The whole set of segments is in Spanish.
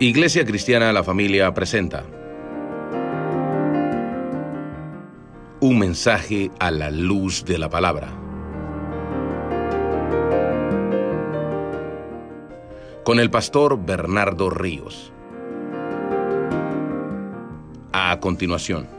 Iglesia Cristiana a la Familia presenta un mensaje a la luz de la palabra. Con el pastor Bernardo Ríos. A continuación.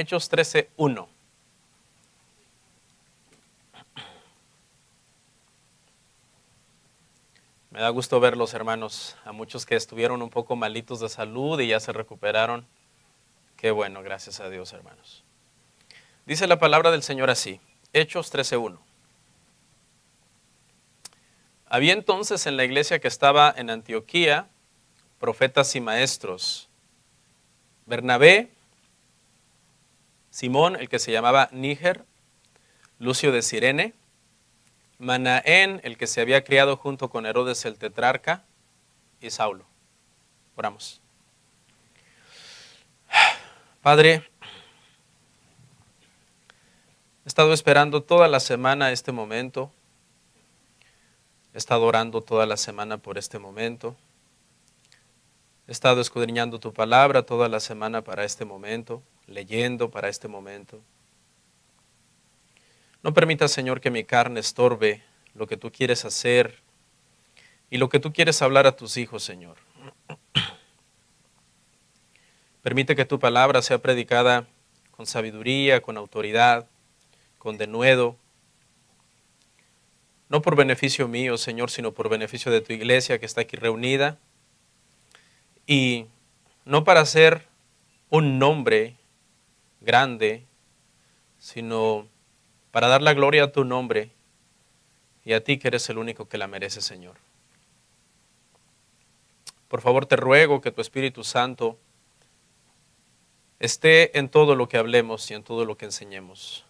Hechos 13.1. Me da gusto verlos, hermanos, a muchos que estuvieron un poco malitos de salud y ya se recuperaron. Qué bueno, gracias a Dios, hermanos. Dice la palabra del Señor así, Hechos 13.1. Había entonces en la iglesia que estaba en Antioquía profetas y maestros. Bernabé, Simón, el que se llamaba Níger, Lucio de Sirene, Manaén, el que se había criado junto con Herodes el tetrarca, y Saulo. Oramos. Padre, he estado esperando toda la semana este momento. He estado orando toda la semana por este momento. He estado escudriñando tu palabra toda la semana para este momento leyendo para este momento. No permita, Señor, que mi carne estorbe lo que tú quieres hacer y lo que tú quieres hablar a tus hijos, Señor. Permite que tu palabra sea predicada con sabiduría, con autoridad, con denuedo, no por beneficio mío, Señor, sino por beneficio de tu iglesia que está aquí reunida, y no para ser un nombre grande, sino para dar la gloria a tu nombre y a ti que eres el único que la merece, Señor. Por favor, te ruego que tu Espíritu Santo esté en todo lo que hablemos y en todo lo que enseñemos.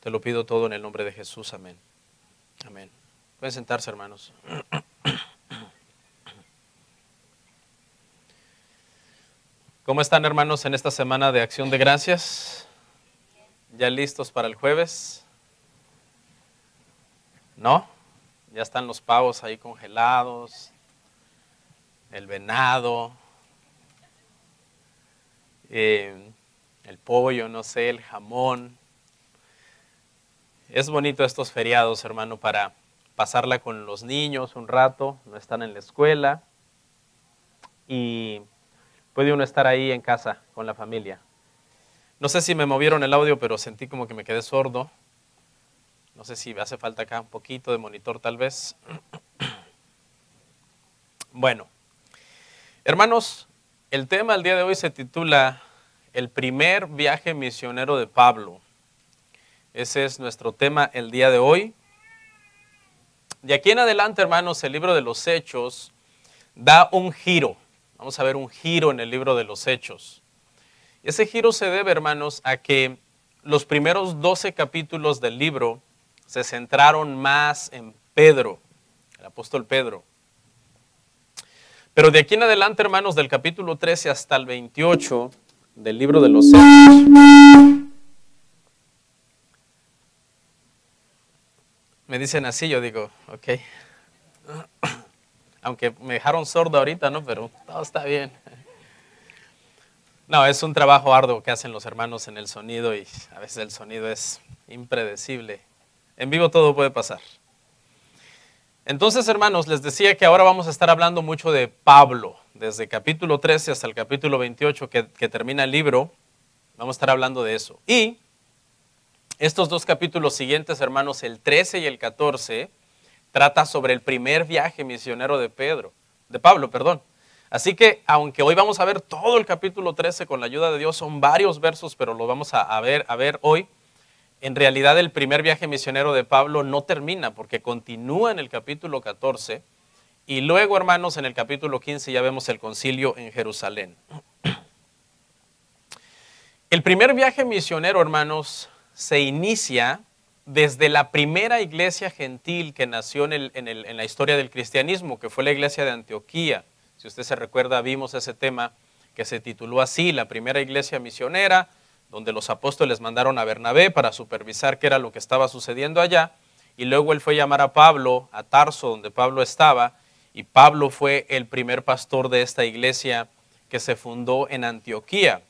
Te lo pido todo en el nombre de Jesús. Amén. Amén. Pueden sentarse, hermanos. ¿Cómo están hermanos en esta semana de acción de gracias? ¿Ya listos para el jueves? ¿No? Ya están los pavos ahí congelados, el venado, eh, el pollo, no sé, el jamón. Es bonito estos feriados, hermano, para pasarla con los niños un rato, no están en la escuela. Y puede uno estar ahí en casa con la familia. No sé si me movieron el audio, pero sentí como que me quedé sordo. No sé si hace falta acá un poquito de monitor tal vez. Bueno, hermanos, el tema del día de hoy se titula El primer viaje misionero de Pablo. Ese es nuestro tema el día de hoy. De aquí en adelante, hermanos, el libro de los Hechos da un giro Vamos a ver un giro en el libro de los Hechos. Ese giro se debe, hermanos, a que los primeros 12 capítulos del libro se centraron más en Pedro, el apóstol Pedro. Pero de aquí en adelante, hermanos, del capítulo 13 hasta el 28 del libro de los Hechos, me dicen así, yo digo, ok aunque me dejaron sordo ahorita, ¿no? Pero todo está bien. No, es un trabajo arduo que hacen los hermanos en el sonido y a veces el sonido es impredecible. En vivo todo puede pasar. Entonces, hermanos, les decía que ahora vamos a estar hablando mucho de Pablo, desde capítulo 13 hasta el capítulo 28 que, termina el libro, vamos a estar hablando de eso. Y estos dos capítulos siguientes, hermanos, el 13 y el 14, trata sobre el primer viaje misionero de Pedro, de Pablo, perdón. Así que aunque hoy vamos a ver todo el capítulo 13 con la ayuda de Dios, son varios versos, pero lo vamos a, ver, a ver hoy. En realidad el primer viaje misionero de Pablo no termina porque continúa en el capítulo 14 y luego, hermanos, en el capítulo 15 ya vemos el concilio en Jerusalén. El primer viaje misionero, hermanos, se inicia desde la primera iglesia gentil que nació en, la historia del cristianismo, que fue la iglesia de Antioquía. Si usted se recuerda, vimos ese tema que se tituló así, la primera iglesia misionera, donde los apóstoles mandaron a Bernabé para supervisar qué era lo que estaba sucediendo allá, y luego él fue a llamar a Pablo, a Tarso, donde Pablo estaba, y Pablo fue el primer pastor de esta iglesia que se fundó en Antioquía.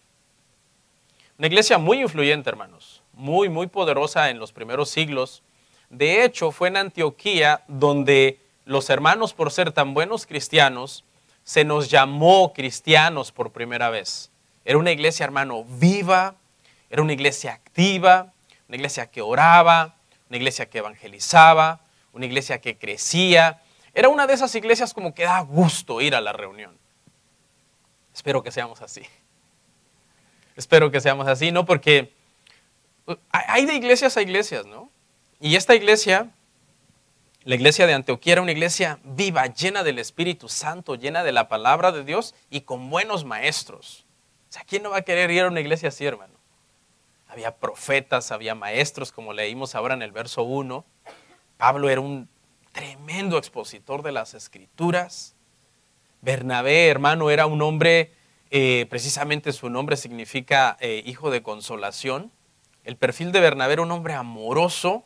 Una iglesia muy influyente, hermanos muy, muy poderosa en los primeros siglos. De hecho, fue en Antioquía donde los hermanos, por ser tan buenos cristianos, se nos llamó cristianos por primera vez. Era una iglesia, hermano, viva, era una iglesia activa, una iglesia que oraba, una iglesia que evangelizaba, una iglesia que crecía. Era una de esas iglesias como que da gusto ir a la reunión. Espero que seamos así. Espero que seamos así, no porque hay de iglesias a iglesias, ¿no? Y esta iglesia, la iglesia de Antioquía era una iglesia viva, llena del Espíritu Santo, llena de la palabra de Dios y con buenos maestros. O sea, ¿quién no va a querer ir a una iglesia así, hermano? Había profetas, había maestros, como leímos ahora en el verso 1. Pablo era un tremendo expositor de las escrituras. Bernabé, hermano, era un hombre, eh, precisamente su nombre significa eh, hijo de consolación. El perfil de Bernabé era un hombre amoroso,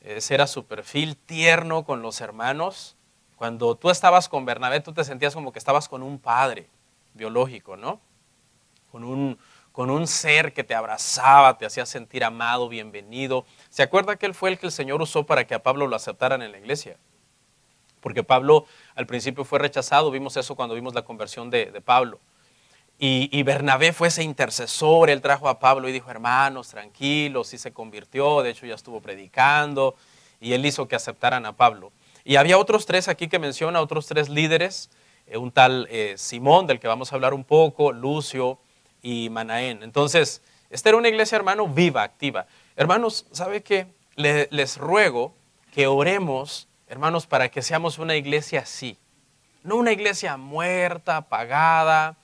ese era su perfil tierno con los hermanos. Cuando tú estabas con Bernabé, tú te sentías como que estabas con un padre biológico, ¿no? Con un, con un ser que te abrazaba, te hacía sentir amado, bienvenido. ¿Se acuerda que él fue el que el Señor usó para que a Pablo lo aceptaran en la iglesia? Porque Pablo al principio fue rechazado, vimos eso cuando vimos la conversión de Pablo. Y, Bernabé fue ese intercesor, él trajo a Pablo y dijo, hermanos, tranquilos, y se convirtió, de hecho ya estuvo predicando, y él hizo que aceptaran a Pablo. Y había otros tres aquí que menciona, otros tres líderes, eh, un tal eh, Simón, del que vamos a hablar un poco, Lucio y Manaén. Entonces, esta era una iglesia, hermano, viva, activa. Hermanos, ¿sabe qué? les ruego que oremos, hermanos, para que seamos una iglesia así. No una iglesia muerta, apagada,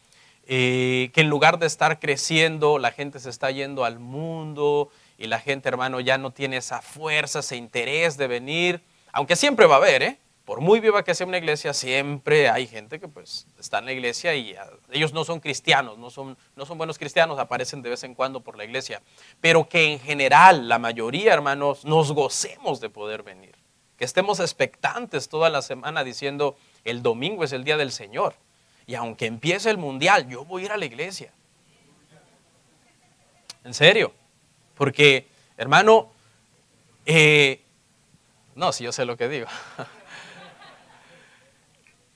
eh, que en lugar de estar creciendo, la gente se está yendo al mundo y la gente, hermano, ya no tiene esa fuerza, ese interés de venir, aunque siempre va a haber, ¿eh? Por muy viva que sea una iglesia, siempre hay gente que pues está en la iglesia y ah, ellos no son cristianos, no son, no son buenos cristianos, aparecen de vez en cuando por la iglesia, pero que en general la mayoría, hermanos, nos gocemos de poder venir, que estemos expectantes toda la semana diciendo, el domingo es el día del Señor. Y aunque empiece el mundial, yo voy a ir a la iglesia. En serio. Porque, hermano, eh, no, si yo sé lo que digo.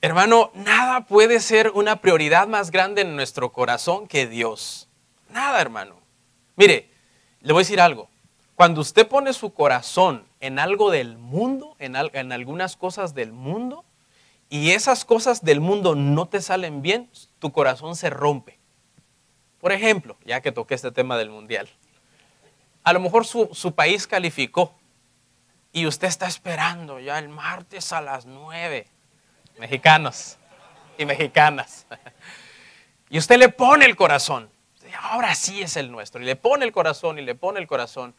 hermano, nada puede ser una prioridad más grande en nuestro corazón que Dios. Nada, hermano. Mire, le voy a decir algo. Cuando usted pone su corazón en algo del mundo, en, en algunas cosas del mundo, y esas cosas del mundo no te salen bien, tu corazón se rompe. Por ejemplo, ya que toqué este tema del mundial, a lo mejor su, país calificó y usted está esperando ya el martes a las 9, mexicanos y mexicanas. Y usted le pone el corazón, ahora sí es el nuestro, y le pone el corazón y le pone el corazón,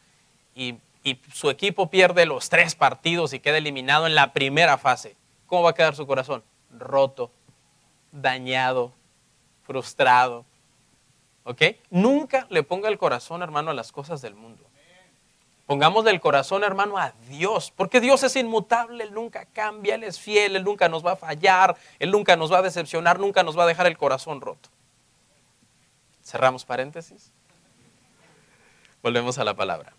y, y su equipo pierde los tres partidos y queda eliminado en la primera fase ¿Cómo va a quedar su corazón? Roto, dañado, frustrado. ¿Ok? Nunca le ponga el corazón, hermano, a las cosas del mundo. Pongamos el corazón, hermano, a Dios, porque Dios es inmutable, Él nunca cambia, Él es fiel, Él nunca nos va a fallar, Él nunca nos va a decepcionar, nunca nos va a dejar el corazón roto. Cerramos paréntesis. Volvemos a la palabra.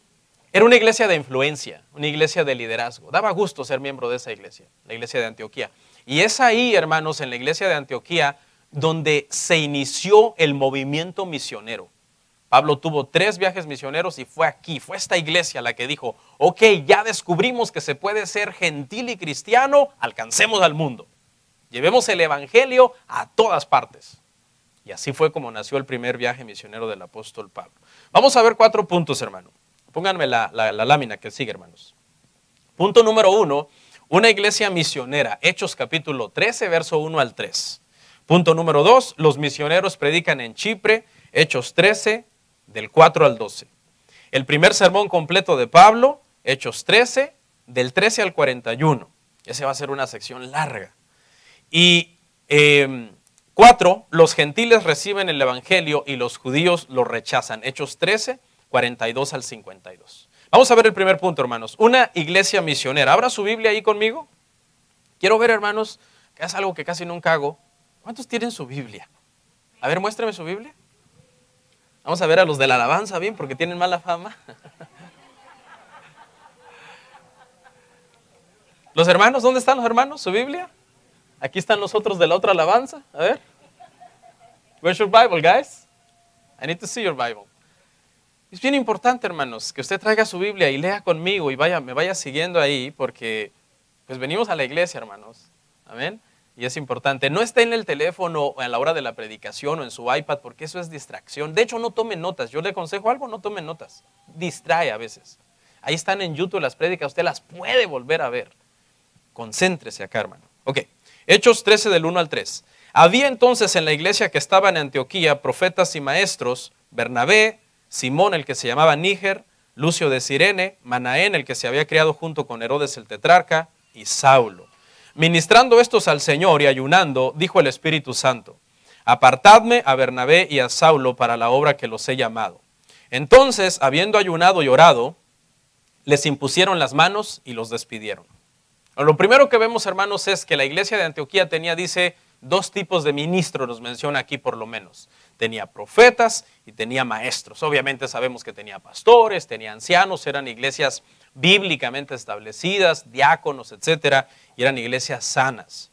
Era una iglesia de influencia, una iglesia de liderazgo. Daba gusto ser miembro de esa iglesia, la iglesia de Antioquía. Y es ahí, hermanos, en la iglesia de Antioquía, donde se inició el movimiento misionero. Pablo tuvo tres viajes misioneros y fue aquí, fue esta iglesia la que dijo, ok, ya descubrimos que se puede ser gentil y cristiano, alcancemos al mundo. Llevemos el Evangelio a todas partes. Y así fue como nació el primer viaje misionero del apóstol Pablo. Vamos a ver cuatro puntos, hermano. Pónganme la, lámina que sigue, hermanos. Punto número uno, una iglesia misionera, Hechos capítulo 13, verso 1 al 3. Punto número dos, los misioneros predican en Chipre, Hechos 13, del 4 al 12. El primer sermón completo de Pablo, Hechos 13, del 13 al 41. Esa va a ser una sección larga. Y eh, cuatro, los gentiles reciben el Evangelio y los judíos lo rechazan. Hechos 13, 42 al 52. Vamos a ver el primer punto, hermanos. Una iglesia misionera. Abra su Biblia ahí conmigo. Quiero ver, hermanos, que es algo que casi nunca hago. ¿Cuántos tienen su Biblia? A ver, muéstreme su Biblia. Vamos a ver a los de la alabanza, bien, porque tienen mala fama. Los hermanos, ¿dónde están los hermanos? ¿Su Biblia? Aquí están los otros de la otra alabanza. A ver. Where's your Bible, guys? I need to see your Bible. Es bien importante, hermanos, que usted traiga su Biblia y lea conmigo y vaya, me vaya siguiendo ahí, porque pues venimos a la iglesia, hermanos. Amén. Y es importante. No esté en el teléfono a la hora de la predicación o en su iPad, porque eso es distracción. De hecho, no tome notas. Yo le aconsejo algo, no tome notas. Distrae a veces. Ahí están en YouTube las prédicas, usted las puede volver a ver. Concéntrese acá, hermano. Ok. Hechos 13 del 1 al 3. Había entonces en la iglesia que estaba en Antioquía profetas y maestros, Bernabé, Simón, el que se llamaba Níger, Lucio de Sirene, Manaén, el que se había criado junto con Herodes el tetrarca, y Saulo. Ministrando estos al Señor y ayunando, dijo el Espíritu Santo, apartadme a Bernabé y a Saulo para la obra que los he llamado. Entonces, habiendo ayunado y orado, les impusieron las manos y los despidieron. Lo primero que vemos, hermanos, es que la iglesia de Antioquía tenía, dice, dos tipos de ministros, nos menciona aquí por lo menos. Tenía profetas y tenía maestros. Obviamente sabemos que tenía pastores, tenía ancianos, eran iglesias bíblicamente establecidas, diáconos, etcétera, y eran iglesias sanas.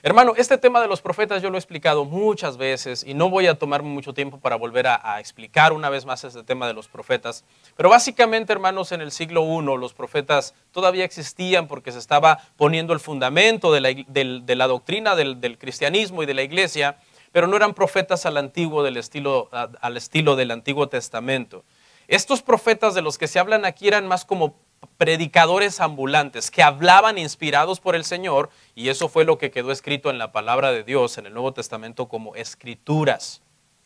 Hermano, este tema de los profetas yo lo he explicado muchas veces y no voy a tomarme mucho tiempo para volver a, explicar una vez más este tema de los profetas. Pero básicamente, hermanos, en el siglo I los profetas todavía existían porque se estaba poniendo el fundamento de la, doctrina del cristianismo y de la iglesia pero no eran profetas al antiguo del estilo, al estilo del Antiguo Testamento. Estos profetas de los que se hablan aquí eran más como predicadores ambulantes que hablaban inspirados por el Señor y eso fue lo que quedó escrito en la palabra de Dios en el Nuevo Testamento como escrituras.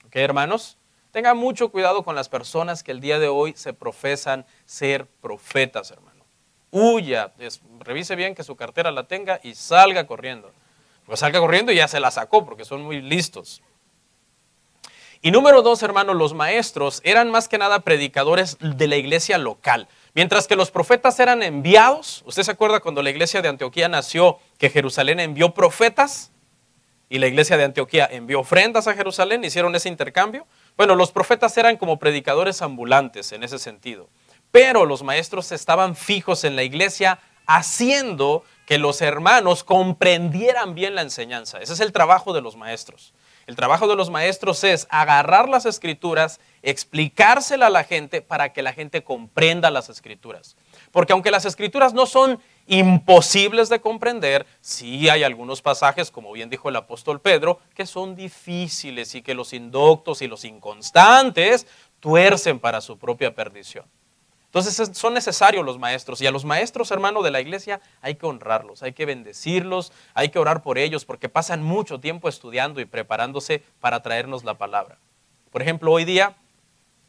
¿Ok, hermanos? Tenga mucho cuidado con las personas que el día de hoy se profesan ser profetas, hermano. Huya, revise bien que su cartera la tenga y salga corriendo. Pues salga corriendo y ya se la sacó porque son muy listos. Y número dos, hermanos, los maestros eran más que nada predicadores de la iglesia local. Mientras que los profetas eran enviados, ¿usted se acuerda cuando la iglesia de Antioquía nació que Jerusalén envió profetas? Y la iglesia de Antioquía envió ofrendas a Jerusalén, hicieron ese intercambio. Bueno, los profetas eran como predicadores ambulantes en ese sentido. Pero los maestros estaban fijos en la iglesia haciendo que los hermanos comprendieran bien la enseñanza. Ese es el trabajo de los maestros. El trabajo de los maestros es agarrar las escrituras, explicársela a la gente para que la gente comprenda las escrituras. Porque aunque las escrituras no son imposibles de comprender, sí hay algunos pasajes, como bien dijo el apóstol Pedro, que son difíciles y que los indoctos y los inconstantes tuercen para su propia perdición. Entonces son necesarios los maestros y a los maestros, hermano, de la iglesia hay que honrarlos, hay que bendecirlos, hay que orar por ellos porque pasan mucho tiempo estudiando y preparándose para traernos la palabra. Por ejemplo, hoy día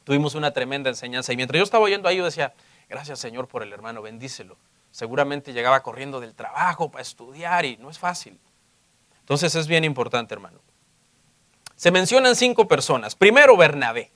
tuvimos una tremenda enseñanza y mientras yo estaba oyendo ahí yo decía, gracias Señor por el hermano, bendícelo. Seguramente llegaba corriendo del trabajo para estudiar y no es fácil. Entonces es bien importante, hermano. Se mencionan cinco personas. Primero Bernabé.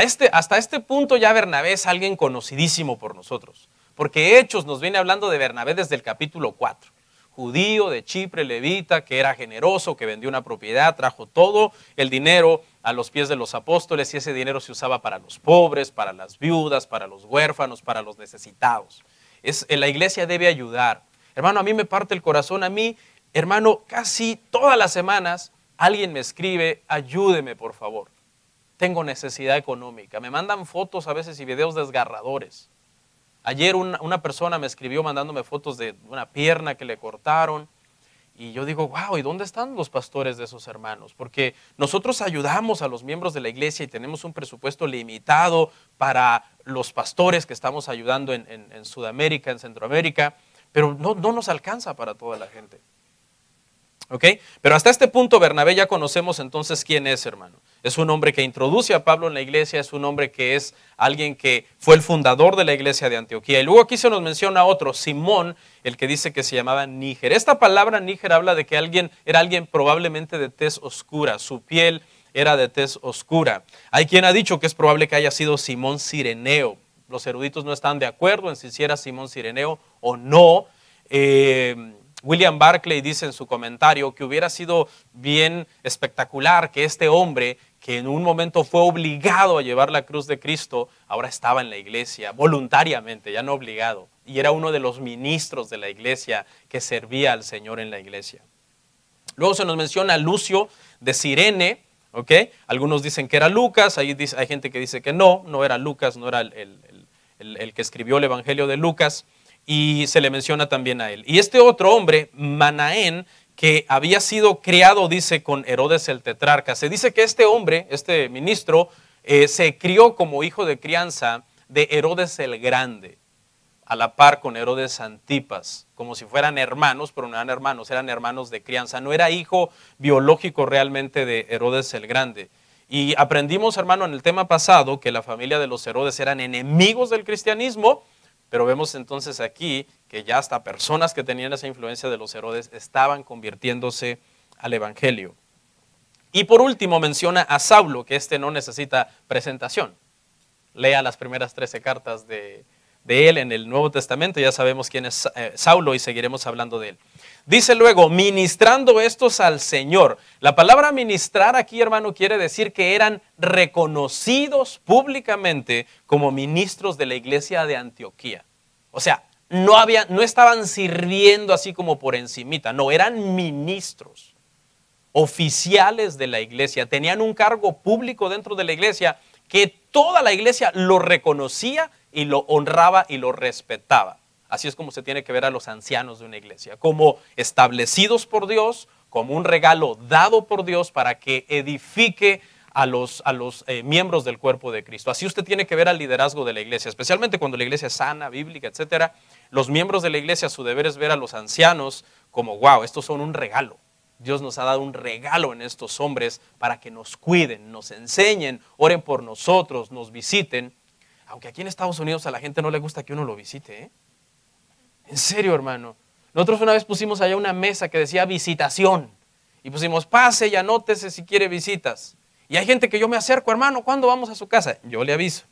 Este, hasta este punto ya Bernabé es alguien conocidísimo por nosotros, porque Hechos nos viene hablando de Bernabé desde el capítulo 4. Judío de Chipre, levita, que era generoso, que vendió una propiedad, trajo todo el dinero a los pies de los apóstoles y ese dinero se usaba para los pobres, para las viudas, para los huérfanos, para los necesitados. Es, eh, la iglesia debe ayudar. Hermano, a mí me parte el corazón, a mí, hermano, casi todas las semanas alguien me escribe, ayúdeme por favor tengo necesidad económica. Me mandan fotos a veces y videos desgarradores. Ayer una, persona me escribió mandándome fotos de una pierna que le cortaron. Y yo digo, wow, ¿y dónde están los pastores de esos hermanos? Porque nosotros ayudamos a los miembros de la iglesia y tenemos un presupuesto limitado para los pastores que estamos ayudando en, Sudamérica, en Centroamérica, pero no, no nos alcanza para toda la gente. ¿Ok? Pero hasta este punto, Bernabé, ya conocemos entonces quién es, hermano. Es un hombre que introduce a Pablo en la iglesia, es un hombre que es alguien que fue el fundador de la iglesia de Antioquía. Y luego aquí se nos menciona otro, Simón, el que dice que se llamaba Níger. Esta palabra Níger habla de que alguien era alguien probablemente de tez oscura, su piel era de tez oscura. Hay quien ha dicho que es probable que haya sido Simón Sireneo. Los eruditos no están de acuerdo en si era Simón Sireneo o no. Eh, William Barclay dice en su comentario que hubiera sido bien espectacular que este hombre, que en un momento fue obligado a llevar la cruz de Cristo, ahora estaba en la iglesia, voluntariamente, ya no obligado, y era uno de los ministros de la iglesia que servía al Señor en la iglesia. Luego se nos menciona Lucio de Sirene, ¿ok? Algunos dicen que era Lucas, hay, hay gente que dice que no, no era Lucas, no era el que escribió el Evangelio de Lucas y se le menciona también a él. Y este otro hombre, Manaén, que había sido criado, dice, con Herodes el tetrarca. Se dice que este hombre, este ministro, eh, se crió como hijo de crianza de Herodes el Grande, a la par con Herodes Antipas, como si fueran hermanos, pero no eran hermanos, eran hermanos de crianza. No era hijo biológico realmente de Herodes el Grande. Y aprendimos, hermano, en el tema pasado que la familia de los Herodes eran enemigos del cristianismo pero vemos entonces aquí que ya hasta personas que tenían esa influencia de los Herodes estaban convirtiéndose al Evangelio. Y por último menciona a Saulo, que este no necesita presentación. Lea las primeras 13 cartas de, de él en el Nuevo Testamento, ya sabemos quién es eh, Saulo y seguiremos hablando de él. Dice luego, ministrando estos al Señor. La palabra ministrar aquí, hermano, quiere decir que eran reconocidos públicamente como ministros de la iglesia de Antioquía. O sea, no, había, no estaban sirviendo así como por encimita, no, eran ministros, oficiales de la iglesia, tenían un cargo público dentro de la iglesia que toda la iglesia lo reconocía y lo honraba y lo respetaba. Así es como se tiene que ver a los ancianos de una iglesia, como establecidos por Dios, como un regalo dado por Dios para que edifique a los, a los eh, miembros del cuerpo de Cristo. Así usted tiene que ver al liderazgo de la iglesia, especialmente cuando la iglesia es sana, bíblica, etcétera. Los miembros de la iglesia, su deber es ver a los ancianos como, wow, estos son un regalo. Dios nos ha dado un regalo en estos hombres para que nos cuiden, nos enseñen, oren por nosotros, nos visiten. Aunque aquí en Estados Unidos a la gente no le gusta que uno lo visite, ¿eh? En serio, hermano. Nosotros una vez pusimos allá una mesa que decía visitación. Y pusimos, pase y anótese si quiere visitas. Y hay gente que yo me acerco, hermano, ¿cuándo vamos a su casa? Yo le aviso.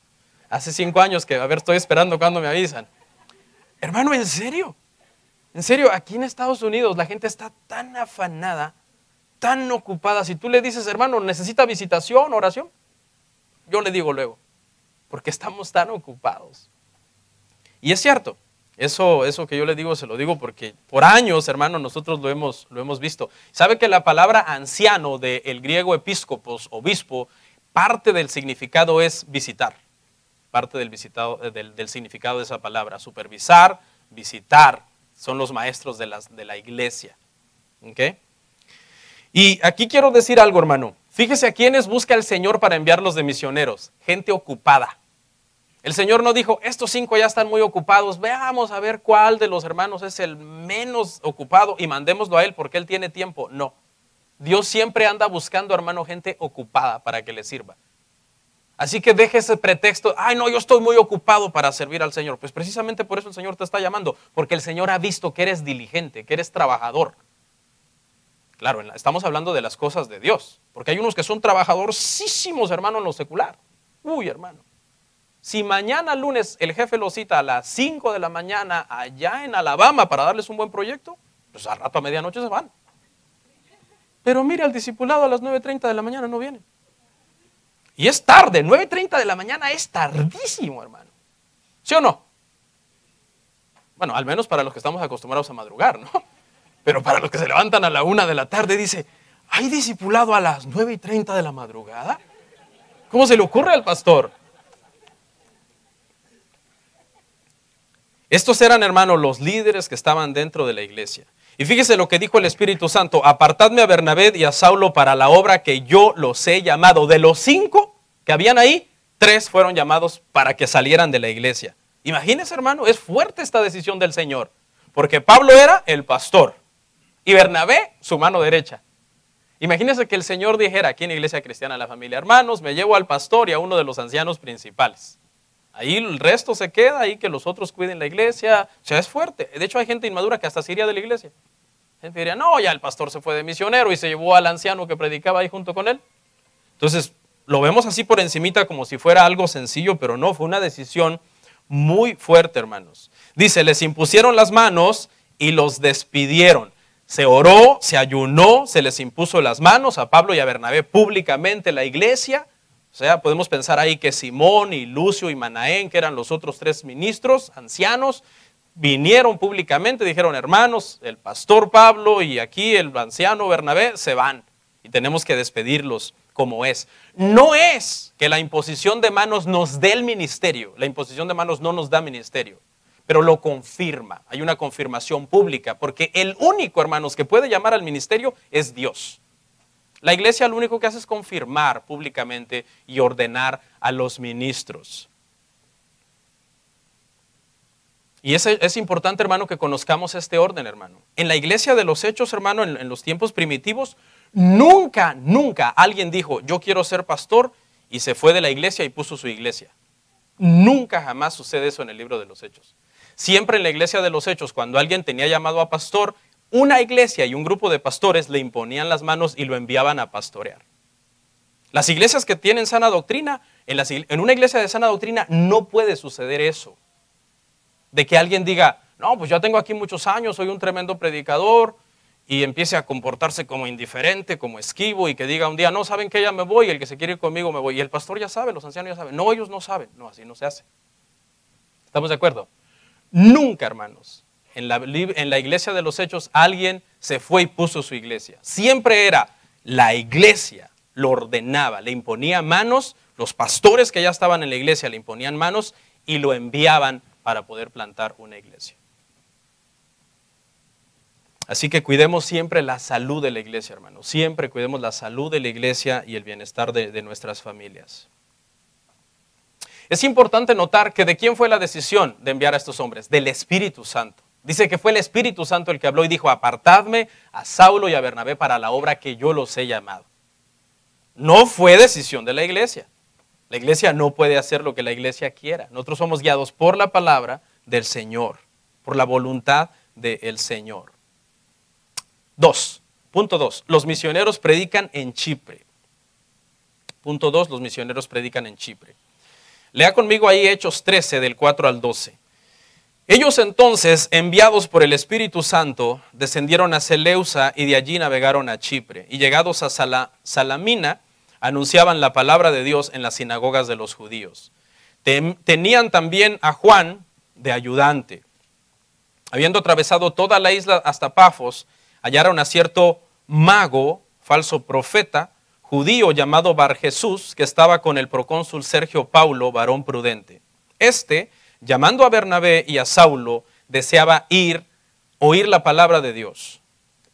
Hace cinco años que, a ver, estoy esperando cuando me avisan. Hermano, ¿en serio? En serio, aquí en Estados Unidos la gente está tan afanada, tan ocupada. Si tú le dices, hermano, necesita visitación, oración, yo le digo luego, porque estamos tan ocupados. Y es cierto, eso, que yo le digo, se lo digo porque por años, hermano, nosotros lo hemos, lo hemos visto. ¿Sabe que la palabra anciano del griego episcopos, obispo, parte del significado es visitar? Parte del, visitado, eh, del, significado de esa palabra, supervisar, visitar, son los maestros de, las, de la iglesia. Y aquí quiero decir algo, hermano. Fíjese a quiénes busca el Señor para enviarlos de misioneros. Gente ocupada. El Señor no dijo, estos cinco ya están muy ocupados, veamos a ver cuál de los hermanos es el menos ocupado y mandémoslo a Él porque Él tiene tiempo. No, Dios siempre anda buscando, hermano, gente ocupada para que le sirva. Así que deje ese pretexto, ay no, yo estoy muy ocupado para servir al Señor. Pues precisamente por eso el Señor te está llamando, porque el Señor ha visto que eres diligente, que eres trabajador. Claro, estamos hablando de las cosas de Dios, porque hay unos que son trabajadorcísimos, hermano, en lo secular. Uy, hermano. Si mañana lunes el jefe lo cita a las 5 de la mañana allá en Alabama para darles un buen proyecto, pues al rato a medianoche se van. Pero mire, al discipulado a las 9.30 de la mañana no viene. Y es tarde, 9.30 de la mañana es tardísimo, hermano. ¿Sí o no? Bueno, al menos para los que estamos acostumbrados a madrugar, ¿no? Pero para los que se levantan a la 1 de la tarde, dice, ¿hay discipulado a las 9.30 de la madrugada? ¿Cómo se le ocurre al pastor? Estos eran, hermanos, los líderes que estaban dentro de la iglesia. Y fíjese lo que dijo el Espíritu Santo, apartadme a Bernabé y a Saulo para la obra que yo los he llamado. De los cinco que habían ahí, tres fueron llamados para que salieran de la iglesia. Imagínese, hermano, es fuerte esta decisión del Señor, porque Pablo era el pastor y Bernabé su mano derecha. Imagínese que el Señor dijera aquí en la Iglesia Cristiana a la familia, hermanos, me llevo al pastor y a uno de los ancianos principales. Ahí el resto se queda, ahí que los otros cuiden la iglesia. O sea, es fuerte. De hecho, hay gente inmadura que hasta se iría de la iglesia. Gente diría, no, ya el pastor se fue de misionero y se llevó al anciano que predicaba ahí junto con él. Entonces, lo vemos así por encimita como si fuera algo sencillo, pero no, fue una decisión muy fuerte, hermanos. Dice, les impusieron las manos y los despidieron. Se oró, se ayunó, se les impuso las manos a Pablo y a Bernabé públicamente la iglesia o sea, podemos pensar ahí que Simón y Lucio y Manaén, que eran los otros tres ministros ancianos, vinieron públicamente, dijeron, hermanos, el pastor Pablo y aquí el anciano Bernabé se van y tenemos que despedirlos como es. No es que la imposición de manos nos dé el ministerio, la imposición de manos no nos da ministerio, pero lo confirma, hay una confirmación pública, porque el único, hermanos, que puede llamar al ministerio es Dios. La iglesia lo único que hace es confirmar públicamente y ordenar a los ministros. Y es, es, importante, hermano, que conozcamos este orden, hermano. En la iglesia de los hechos, hermano, en los tiempos primitivos, nunca, nunca alguien dijo, yo quiero ser pastor, y se fue de la iglesia y puso su iglesia. Nunca jamás sucede eso en el libro de los hechos. Siempre en la iglesia de los hechos, cuando alguien tenía llamado a pastor, una iglesia y un grupo de pastores le imponían las manos y lo enviaban a pastorear. Las iglesias que tienen sana doctrina, en, una iglesia de sana doctrina no puede suceder eso. De que alguien diga, no, pues yo tengo aquí muchos años, soy un tremendo predicador, y empiece a comportarse como indiferente, como esquivo, y que diga un día, no, saben que ya me voy, el que se quiere ir conmigo me voy. Y el pastor ya sabe, los ancianos ya saben. No, ellos no saben. No, así no se hace. ¿Estamos de acuerdo? Nunca, hermanos, en la, iglesia de los hechos alguien se fue y puso su iglesia. Siempre era la iglesia, lo ordenaba, le imponía manos, los pastores que ya estaban en la iglesia le imponían manos y lo enviaban para poder plantar una iglesia. Así que cuidemos siempre la salud de la iglesia, hermano. Siempre cuidemos la salud de la iglesia y el bienestar de nuestras familias. Es importante notar que de quién fue la decisión de enviar a estos hombres, del Espíritu Santo. Dice que fue el Espíritu Santo el que habló y dijo, apartadme a Saulo y a Bernabé para la obra que yo los he llamado. No fue decisión de la iglesia. La iglesia no puede hacer lo que la iglesia quiera. Nosotros somos guiados por la palabra del Señor, por la voluntad del Señor. Dos, punto dos, los misioneros predican en Chipre. Punto dos, los misioneros predican en Chipre. Lea conmigo ahí Hechos 13, del 4 al 12. Ellos entonces, enviados por el Espíritu Santo, descendieron a Seleusa y de allí navegaron a Chipre. Y llegados a Salamina, anunciaban la palabra de Dios en las sinagogas de los judíos. Tenían también a Juan de ayudante. Habiendo atravesado toda la isla hasta Pafos, hallaron a cierto mago, falso profeta, judío llamado Bar Jesús, que estaba con el procónsul Sergio Paulo, varón prudente. Este, llamando a Bernabé y a Saulo, deseaba ir, oír la palabra de Dios.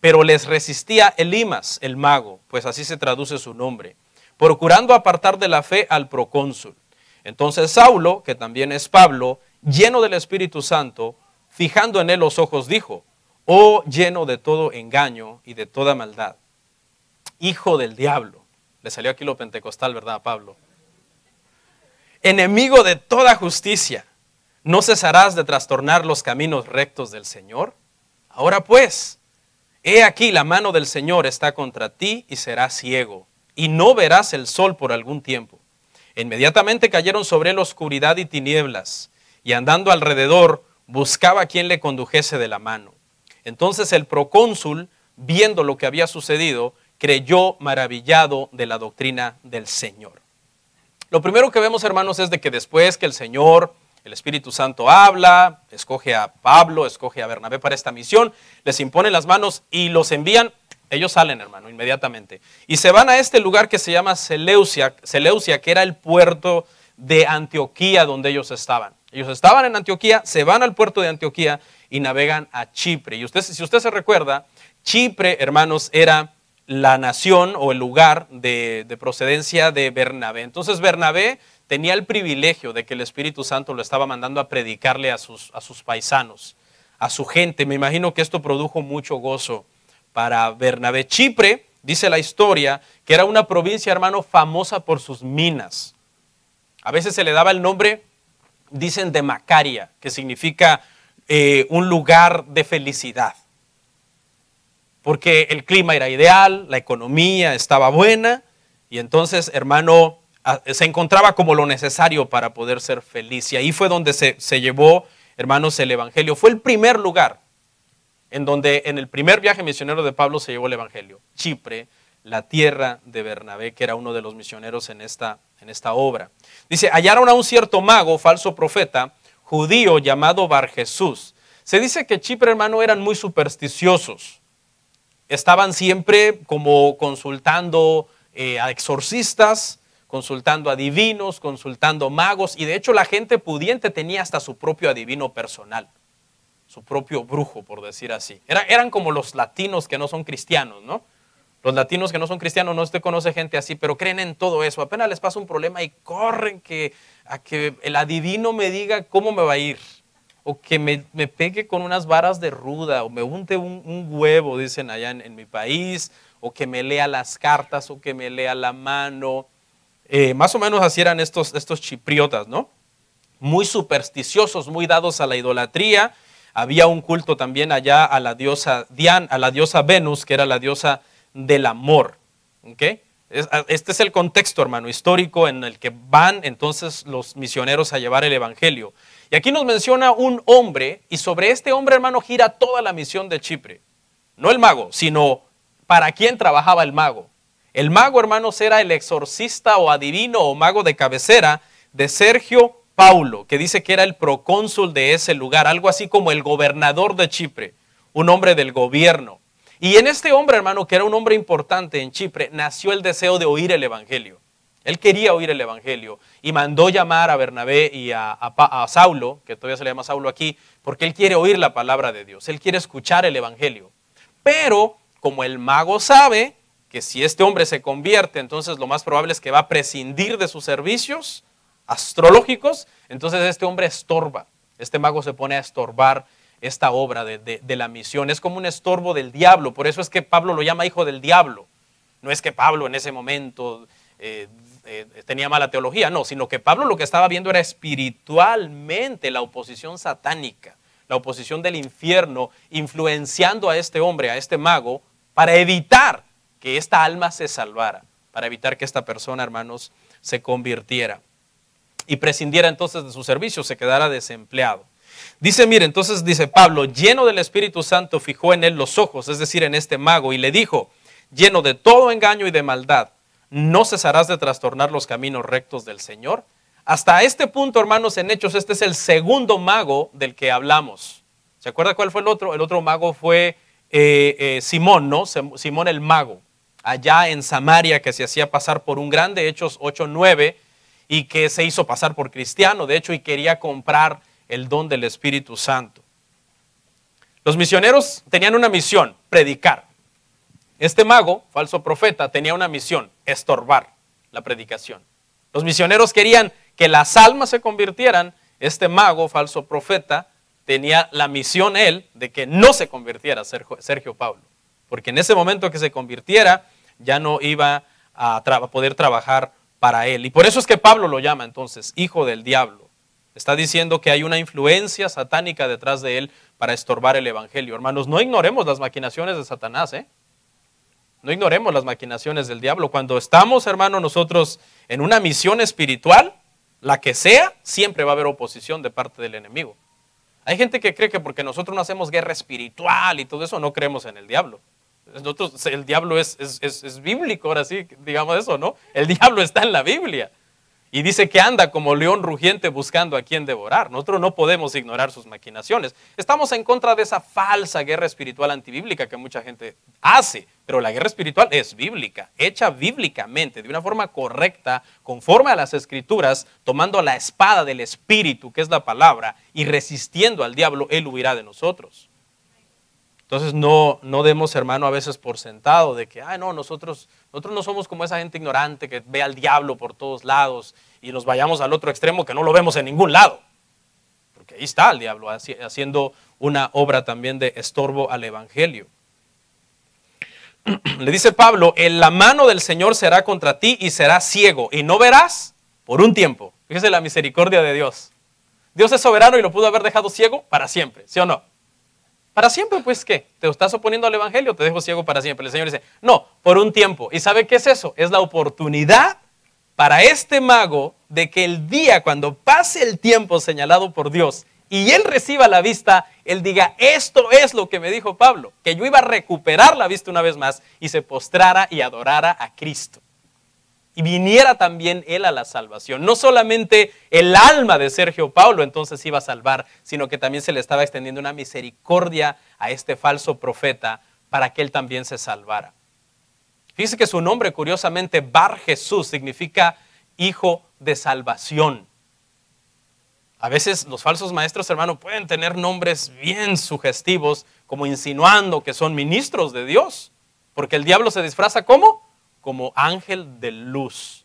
Pero les resistía Elimas, el mago, pues así se traduce su nombre, procurando apartar de la fe al procónsul. Entonces Saulo, que también es Pablo, lleno del Espíritu Santo, fijando en él los ojos, dijo, oh lleno de todo engaño y de toda maldad, hijo del diablo. Le salió aquí lo pentecostal, ¿verdad, Pablo? Enemigo de toda justicia ¿No cesarás de trastornar los caminos rectos del Señor? Ahora pues, he aquí la mano del Señor está contra ti y serás ciego, y no verás el sol por algún tiempo. Inmediatamente cayeron sobre él oscuridad y tinieblas, y andando alrededor buscaba a quien le condujese de la mano. Entonces el procónsul, viendo lo que había sucedido, creyó maravillado de la doctrina del Señor. Lo primero que vemos, hermanos, es de que después que el Señor el Espíritu Santo habla, escoge a Pablo, escoge a Bernabé para esta misión, les impone las manos y los envían. Ellos salen, hermano, inmediatamente. Y se van a este lugar que se llama Seleucia, que era el puerto de Antioquía donde ellos estaban. Ellos estaban en Antioquía, se van al puerto de Antioquía y navegan a Chipre. Y usted, si usted se recuerda, Chipre, hermanos, era la nación o el lugar de, de procedencia de Bernabé. Entonces Bernabé tenía el privilegio de que el Espíritu Santo lo estaba mandando a predicarle a sus, a sus paisanos, a su gente. Me imagino que esto produjo mucho gozo para Bernabé. Chipre, dice la historia, que era una provincia, hermano, famosa por sus minas. A veces se le daba el nombre, dicen, de Macaria, que significa eh, un lugar de felicidad. Porque el clima era ideal, la economía estaba buena, y entonces, hermano, se encontraba como lo necesario para poder ser feliz. Y ahí fue donde se, llevó, hermanos, el Evangelio. Fue el primer lugar en donde en el primer viaje misionero de Pablo se llevó el Evangelio. Chipre, la tierra de Bernabé, que era uno de los misioneros en esta, en esta obra. Dice, hallaron a un cierto mago, falso profeta, judío llamado Bar Jesús. Se dice que Chipre, hermano, eran muy supersticiosos. Estaban siempre como consultando eh, a exorcistas, consultando adivinos, consultando magos, y de hecho la gente pudiente tenía hasta su propio adivino personal, su propio brujo, por decir así. eran como los latinos que no son cristianos, ¿no? Los latinos que no son cristianos, no usted conoce gente así, pero creen en todo eso. Apenas les pasa un problema y corren que, a que el adivino me diga cómo me va a ir, o que me, pegue con unas varas de ruda, o me unte un, huevo, dicen allá en mi país, o que me lea las cartas, o que me lea la mano eh, más o menos así eran estos, estos chipriotas, ¿no? Muy supersticiosos, muy dados a la idolatría. Había un culto también allá a la diosa Dian, a la diosa Venus, que era la diosa del amor. Este es el contexto, hermano, histórico en el que van entonces los misioneros a llevar el Evangelio. Y aquí nos menciona un hombre, y sobre este hombre, hermano, gira toda la misión de Chipre. No el mago, sino para quién trabajaba el mago. El mago, hermanos, era el exorcista o adivino o mago de cabecera de Sergio Paulo, que dice que era el procónsul de ese lugar, algo así como el gobernador de Chipre, un hombre del gobierno. Y en este hombre, hermano, que era un hombre importante en Chipre, nació el deseo de oír el Evangelio. Él quería oír el Evangelio y mandó llamar a Bernabé y a, Saulo, que todavía se le llama Saulo aquí, porque él quiere oír la palabra de Dios, él quiere escuchar el Evangelio. Pero, como el mago sabe, que si este hombre se convierte, entonces lo más probable es que va a prescindir de sus servicios astrológicos, entonces este hombre estorba, este mago se pone a estorbar esta obra de, la misión, es como un estorbo del diablo, por eso es que Pablo lo llama hijo del diablo, no es que Pablo en ese momento eh, eh, tenía mala teología, no, sino que Pablo lo que estaba viendo era espiritualmente la oposición satánica, la oposición del infierno influenciando a este hombre, a este mago, para evitar que esta alma se salvara, para evitar que esta persona, hermanos, se convirtiera y prescindiera entonces de su servicio, se quedara desempleado. Dice, mire, entonces dice Pablo, lleno del Espíritu Santo, fijó en él los ojos, es decir, en este mago, y le dijo, lleno de todo engaño y de maldad, no cesarás de trastornar los caminos rectos del Señor. Hasta este punto, hermanos, en Hechos, este es el segundo mago del que hablamos. ¿Se acuerda cuál fue el otro? El otro mago fue eh, eh, Simón, ¿no? Simón el mago allá en Samaria que se hacía pasar por un grande, Hechos 8:9, y que se hizo pasar por cristiano, de hecho, y quería comprar el don del Espíritu Santo. Los misioneros tenían una misión, predicar. Este mago, falso profeta, tenía una misión, estorbar la predicación. Los misioneros querían que las almas se convirtieran, este mago, falso profeta, tenía la misión él de que no se convirtiera Sergio Pablo, porque en ese momento que se convirtiera, ya no iba a poder trabajar para él. Y por eso es que Pablo lo llama entonces hijo del diablo. Está diciendo que hay una influencia satánica detrás de él para estorbar el Evangelio. Hermanos, no ignoremos las maquinaciones de Satanás, ¿eh? No ignoremos las maquinaciones del diablo. Cuando estamos, hermanos, nosotros en una misión espiritual, la que sea, siempre va a haber oposición de parte del enemigo. Hay gente que cree que porque nosotros no hacemos guerra espiritual y todo eso, no creemos en el diablo. Nosotros, el diablo es, bíblico, ahora sí, digamos eso, ¿no? El diablo está en la Biblia. Y dice que anda como león rugiente buscando a quien devorar. Nosotros no podemos ignorar sus maquinaciones. Estamos en contra de esa falsa guerra espiritual antibíblica que mucha gente hace. Pero la guerra espiritual es bíblica, hecha bíblicamente, de una forma correcta, conforme a las escrituras, tomando la espada del espíritu, que es la palabra, y resistiendo al diablo, él huirá de nosotros. Entonces no, no demos, hermano, a veces por sentado de que, ay no, nosotros, nosotros no somos como esa gente ignorante que ve al diablo por todos lados y nos vayamos al otro extremo que no lo vemos en ningún lado. Porque ahí está el diablo haciendo una obra también de estorbo al Evangelio. Le dice Pablo, en la mano del Señor será contra ti y serás ciego y no verás por un tiempo. Fíjese la misericordia de Dios. Dios es soberano y lo pudo haber dejado ciego para siempre, ¿sí o no? para siempre, pues ¿qué? ¿Te estás oponiendo al Evangelio? Te dejo ciego para siempre. El Señor dice, no, por un tiempo. ¿Y sabe qué es eso? Es la oportunidad para este mago de que el día, cuando pase el tiempo señalado por Dios y él reciba la vista, él diga, esto es lo que me dijo Pablo, que yo iba a recuperar la vista una vez más y se postrara y adorara a Cristo y viniera también él a la salvación. No solamente el alma de Sergio Paulo entonces iba a salvar, sino que también se le estaba extendiendo una misericordia a este falso profeta para que él también se salvara. Fíjese que su nombre, curiosamente, Bar Jesús, significa hijo de salvación. A veces los falsos maestros, hermano, pueden tener nombres bien sugestivos, como insinuando que son ministros de Dios, porque el diablo se disfraza como como ángel de luz.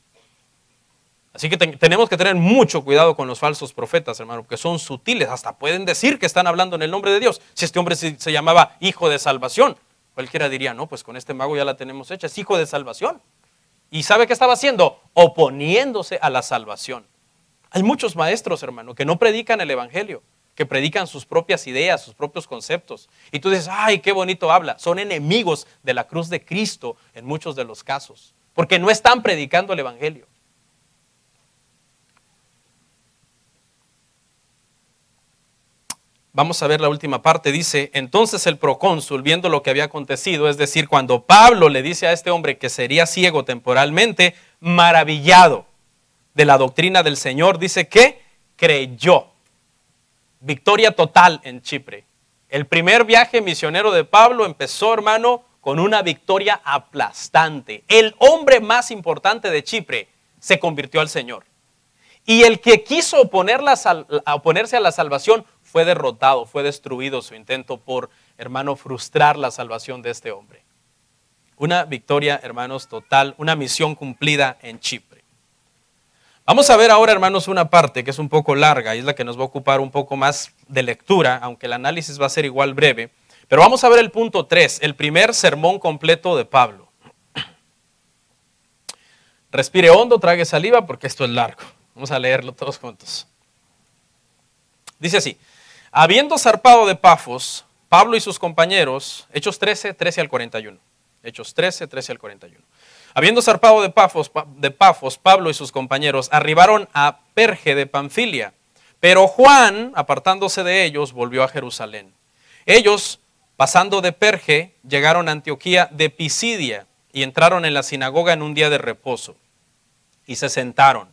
Así que tenemos que tener mucho cuidado con los falsos profetas, hermano, porque son sutiles, hasta pueden decir que están hablando en el nombre de Dios. Si este hombre se, se llamaba hijo de salvación, cualquiera diría, no, pues con este mago ya la tenemos hecha, es hijo de salvación. ¿Y sabe qué estaba haciendo? Oponiéndose a la salvación. Hay muchos maestros, hermano, que no predican el Evangelio, que predican sus propias ideas, sus propios conceptos. Y tú dices, ay, qué bonito habla. Son enemigos de la cruz de Cristo en muchos de los casos, porque no están predicando el Evangelio. Vamos a ver la última parte. Dice, entonces el procónsul, viendo lo que había acontecido, es decir, cuando Pablo le dice a este hombre que sería ciego temporalmente, maravillado de la doctrina del Señor, dice que creyó victoria total en Chipre. El primer viaje misionero de Pablo empezó, hermano, con una victoria aplastante. El hombre más importante de Chipre se convirtió al Señor. Y el que quiso oponerse a la salvación fue derrotado, fue destruido su intento por, hermano, frustrar la salvación de este hombre. Una victoria, hermanos, total, una misión cumplida en Chipre. Vamos a ver ahora, hermanos, una parte que es un poco larga y es la que nos va a ocupar un poco más de lectura, aunque el análisis va a ser igual breve. Pero vamos a ver el punto 3, el primer sermón completo de Pablo. Respire hondo, trague saliva porque esto es largo. Vamos a leerlo todos juntos. Dice así, habiendo zarpado de Pafos, Pablo y sus compañeros, Hechos 13, 13 al 41. Hechos 13, 13 al 41. Habiendo zarpado de Pafos, Pablo y sus compañeros arribaron a Perge de Panfilia, pero Juan, apartándose de ellos, volvió a Jerusalén. Ellos, pasando de Perge, llegaron a Antioquía de Pisidia y entraron en la sinagoga en un día de reposo y se sentaron.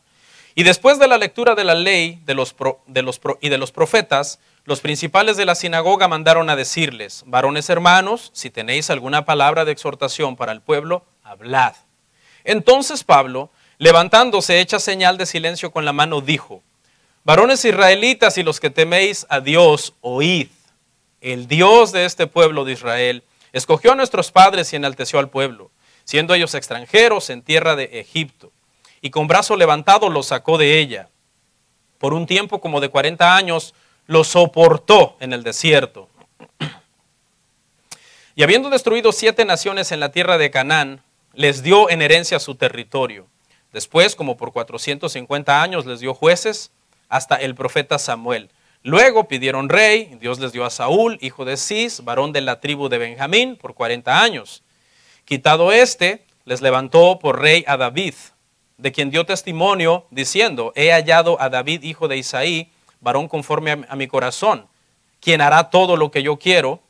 Y después de la lectura de la ley y de los profetas, los principales de la sinagoga mandaron a decirles, varones hermanos, si tenéis alguna palabra de exhortación para el pueblo, hablad. Entonces Pablo, levantándose, hecha señal de silencio con la mano, dijo, Varones israelitas y los que teméis a Dios, oíd. El Dios de este pueblo de Israel escogió a nuestros padres y enalteció al pueblo, siendo ellos extranjeros en tierra de Egipto. Y con brazo levantado los sacó de ella. Por un tiempo como de 40 años los soportó en el desierto. Y habiendo destruido siete naciones en la tierra de Canaán, les dio en herencia su territorio. Después, como por 450 años, les dio jueces hasta el profeta Samuel. Luego pidieron rey, Dios les dio a Saúl, hijo de Cis, varón de la tribu de Benjamín, por 40 años. Quitado este, les levantó por rey a David, de quien dio testimonio diciendo, he hallado a David, hijo de Isaí, varón conforme a mi corazón, quien hará todo lo que yo quiero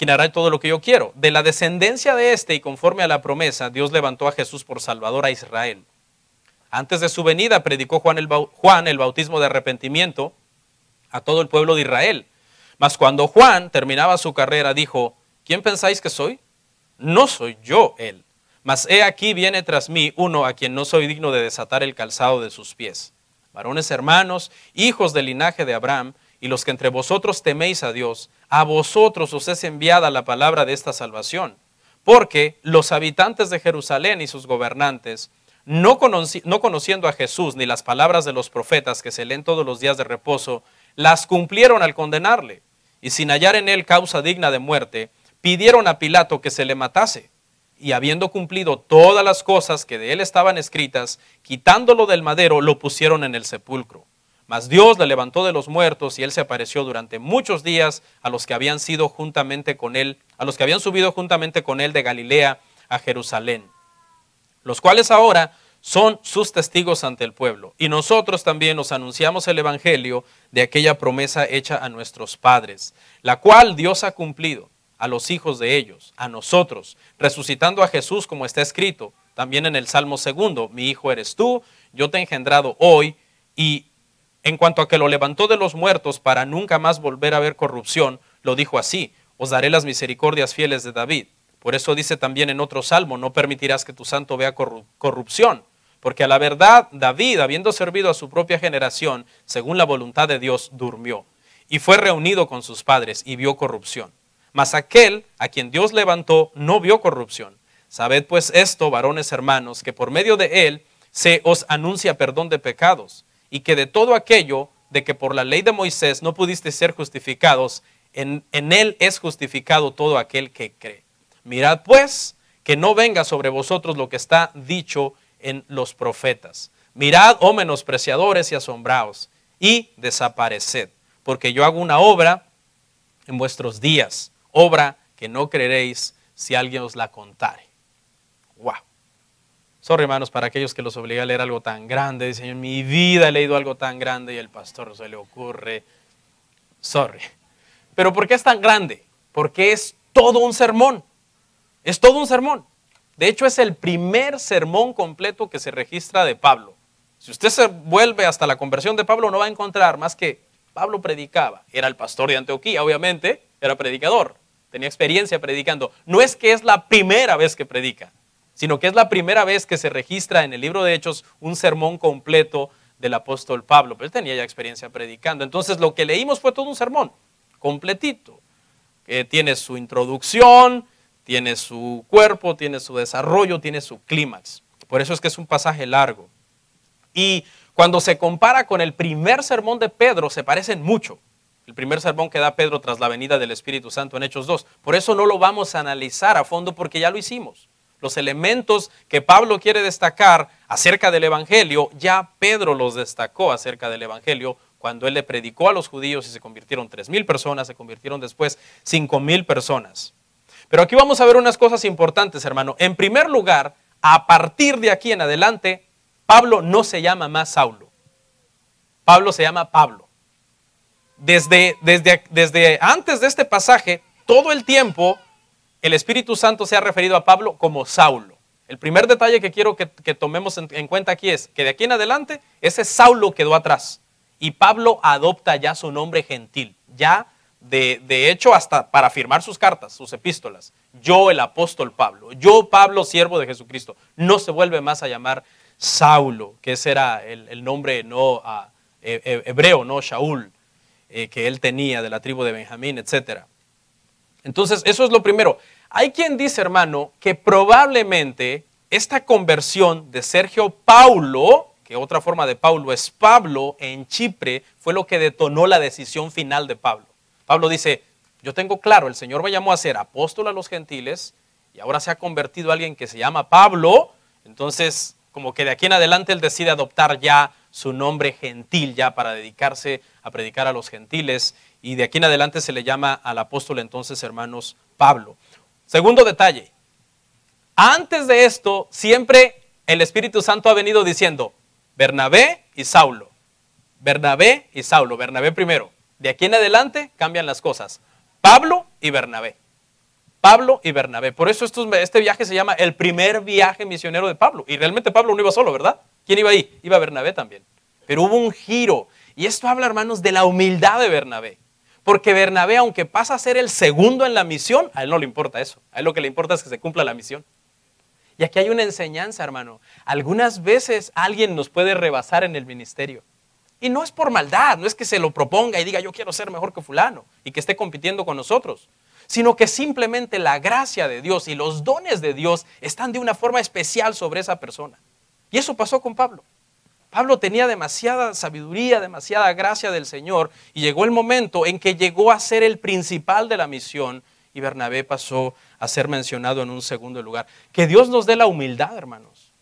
quien hará todo lo que yo quiero. De la descendencia de éste y conforme a la promesa, Dios levantó a Jesús por Salvador a Israel. Antes de su venida predicó Juan el, Juan el bautismo de arrepentimiento a todo el pueblo de Israel. Mas cuando Juan terminaba su carrera dijo, ¿quién pensáis que soy? No soy yo él, mas he aquí viene tras mí uno a quien no soy digno de desatar el calzado de sus pies. Varones hermanos, hijos del linaje de Abraham, y los que entre vosotros teméis a Dios, a vosotros os es enviada la palabra de esta salvación, porque los habitantes de Jerusalén y sus gobernantes, no, conociendo a Jesús ni las palabras de los profetas que se leen todos los días de reposo, las cumplieron al condenarle, y sin hallar en él causa digna de muerte, pidieron a Pilato que se le matase. Y habiendo cumplido todas las cosas que de él estaban escritas, quitándolo del madero, lo pusieron en el sepulcro. Mas Dios le levantó de los muertos y él se apareció durante muchos días a los que habían sido juntamente con él, a los que habían subido juntamente con él de Galilea a Jerusalén, los cuales ahora son sus testigos ante el pueblo. Y nosotros también nos anunciamos el evangelio de aquella promesa hecha a nuestros padres, la cual Dios ha cumplido a los hijos de ellos, a nosotros, resucitando a Jesús como está escrito también en el Salmo segundo, mi hijo eres tú, yo te he engendrado hoy y en cuanto a que lo levantó de los muertos para nunca más volver a ver corrupción, lo dijo así, os daré las misericordias fieles de David. Por eso dice también en otro salmo, no permitirás que tu santo vea corrupción. Porque a la verdad, David, habiendo servido a su propia generación, según la voluntad de Dios, durmió. Y fue reunido con sus padres y vio corrupción. Mas aquel a quien Dios levantó no vio corrupción. Sabed pues esto, varones hermanos, que por medio de él se os anuncia perdón de pecados y que de todo aquello de que por la ley de Moisés no pudiste ser justificados, en, él es justificado todo aquel que cree. Mirad pues que no venga sobre vosotros lo que está dicho en los profetas. Mirad, oh menospreciadores y asombraos, y desapareced, porque yo hago una obra en vuestros días, obra que no creeréis si alguien os la contare. ¡Wow! Sorry, hermanos, para aquellos que los obliga a leer algo tan grande. Dicen, en mi vida he leído algo tan grande y el pastor se le ocurre. Sorry. Pero ¿por qué es tan grande? Porque es todo un sermón. Es todo un sermón. De hecho, es el primer sermón completo que se registra de Pablo. Si usted se vuelve hasta la conversión de Pablo, no va a encontrar más que Pablo predicaba. Era el pastor de Antioquía, obviamente, era predicador. Tenía experiencia predicando. No es que es la primera vez que predica sino que es la primera vez que se registra en el libro de Hechos un sermón completo del apóstol Pablo, pero él tenía ya experiencia predicando. Entonces lo que leímos fue todo un sermón, completito, que tiene su introducción, tiene su cuerpo, tiene su desarrollo, tiene su clímax. Por eso es que es un pasaje largo. Y cuando se compara con el primer sermón de Pedro, se parecen mucho. El primer sermón que da Pedro tras la venida del Espíritu Santo en Hechos 2. Por eso no lo vamos a analizar a fondo porque ya lo hicimos los elementos que Pablo quiere destacar acerca del Evangelio, ya Pedro los destacó acerca del Evangelio cuando él le predicó a los judíos y se convirtieron tres mil personas, se convirtieron después cinco mil personas. Pero aquí vamos a ver unas cosas importantes, hermano. En primer lugar, a partir de aquí en adelante, Pablo no se llama más Saulo. Pablo se llama Pablo. Desde, desde, desde antes de este pasaje, todo el tiempo el Espíritu Santo se ha referido a Pablo como Saulo. El primer detalle que quiero que, tomemos en, cuenta aquí es que de aquí en adelante ese Saulo quedó atrás y Pablo adopta ya su nombre gentil, ya de, hecho hasta para firmar sus cartas, sus epístolas. Yo el apóstol Pablo, yo Pablo siervo de Jesucristo, no se vuelve más a llamar Saulo, que ese era el, nombre no eh, eh, hebreo, no Shaul, eh, que él tenía de la tribu de Benjamín, etcétera. Entonces, eso es lo primero. Hay quien dice, hermano, que probablemente esta conversión de Sergio Paulo, que otra forma de Paulo es Pablo en Chipre, fue lo que detonó la decisión final de Pablo. Pablo dice, yo tengo claro, el Señor me llamó a ser apóstol a los gentiles y ahora se ha convertido alguien que se llama Pablo, entonces como que de aquí en adelante él decide adoptar ya su nombre gentil, ya para dedicarse a predicar a los gentiles y de aquí en adelante se le llama al apóstol entonces, hermanos, Pablo. Segundo detalle, antes de esto, siempre el Espíritu Santo ha venido diciendo, Bernabé y Saulo, Bernabé y Saulo, Bernabé primero. De aquí en adelante cambian las cosas. Pablo y Bernabé. Pablo y Bernabé. Por eso este viaje se llama el primer viaje misionero de Pablo. Y realmente Pablo no iba solo, ¿verdad? ¿Quién iba ahí? Iba Bernabé también. Pero hubo un giro. Y esto habla, hermanos, de la humildad de Bernabé. Porque Bernabé, aunque pasa a ser el segundo en la misión, a él no le importa eso. A él lo que le importa es que se cumpla la misión. Y aquí hay una enseñanza, hermano. Algunas veces alguien nos puede rebasar en el ministerio. Y no es por maldad, no es que se lo proponga y diga yo quiero ser mejor que fulano y que esté compitiendo con nosotros, sino que simplemente la gracia de Dios y los dones de Dios están de una forma especial sobre esa persona. Y eso pasó con Pablo. Pablo tenía demasiada sabiduría, demasiada gracia del Señor y llegó el momento en que llegó a ser el principal de la misión y Bernabé pasó a ser mencionado en un segundo lugar. Que Dios nos dé la humildad, hermanos,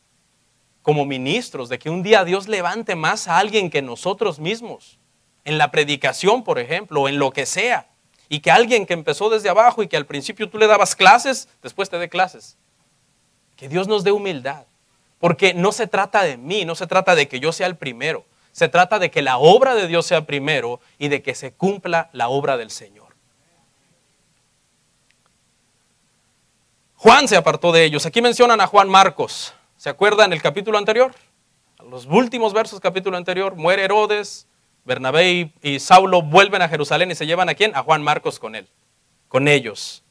como ministros, de que un día Dios levante más a alguien que nosotros mismos, en la predicación, por ejemplo, o en lo que sea, y que alguien que empezó desde abajo y que al principio tú le dabas clases, después te dé clases. Que Dios nos dé humildad. Porque no se trata de mí, no se trata de que yo sea el primero. Se trata de que la obra de Dios sea primero y de que se cumpla la obra del Señor. Juan se apartó de ellos. Aquí mencionan a Juan Marcos. ¿Se acuerdan el capítulo anterior? Los últimos versos, capítulo anterior, muere Herodes, Bernabé y, y Saulo vuelven a Jerusalén y se llevan a quién? A Juan Marcos con él, con ellos.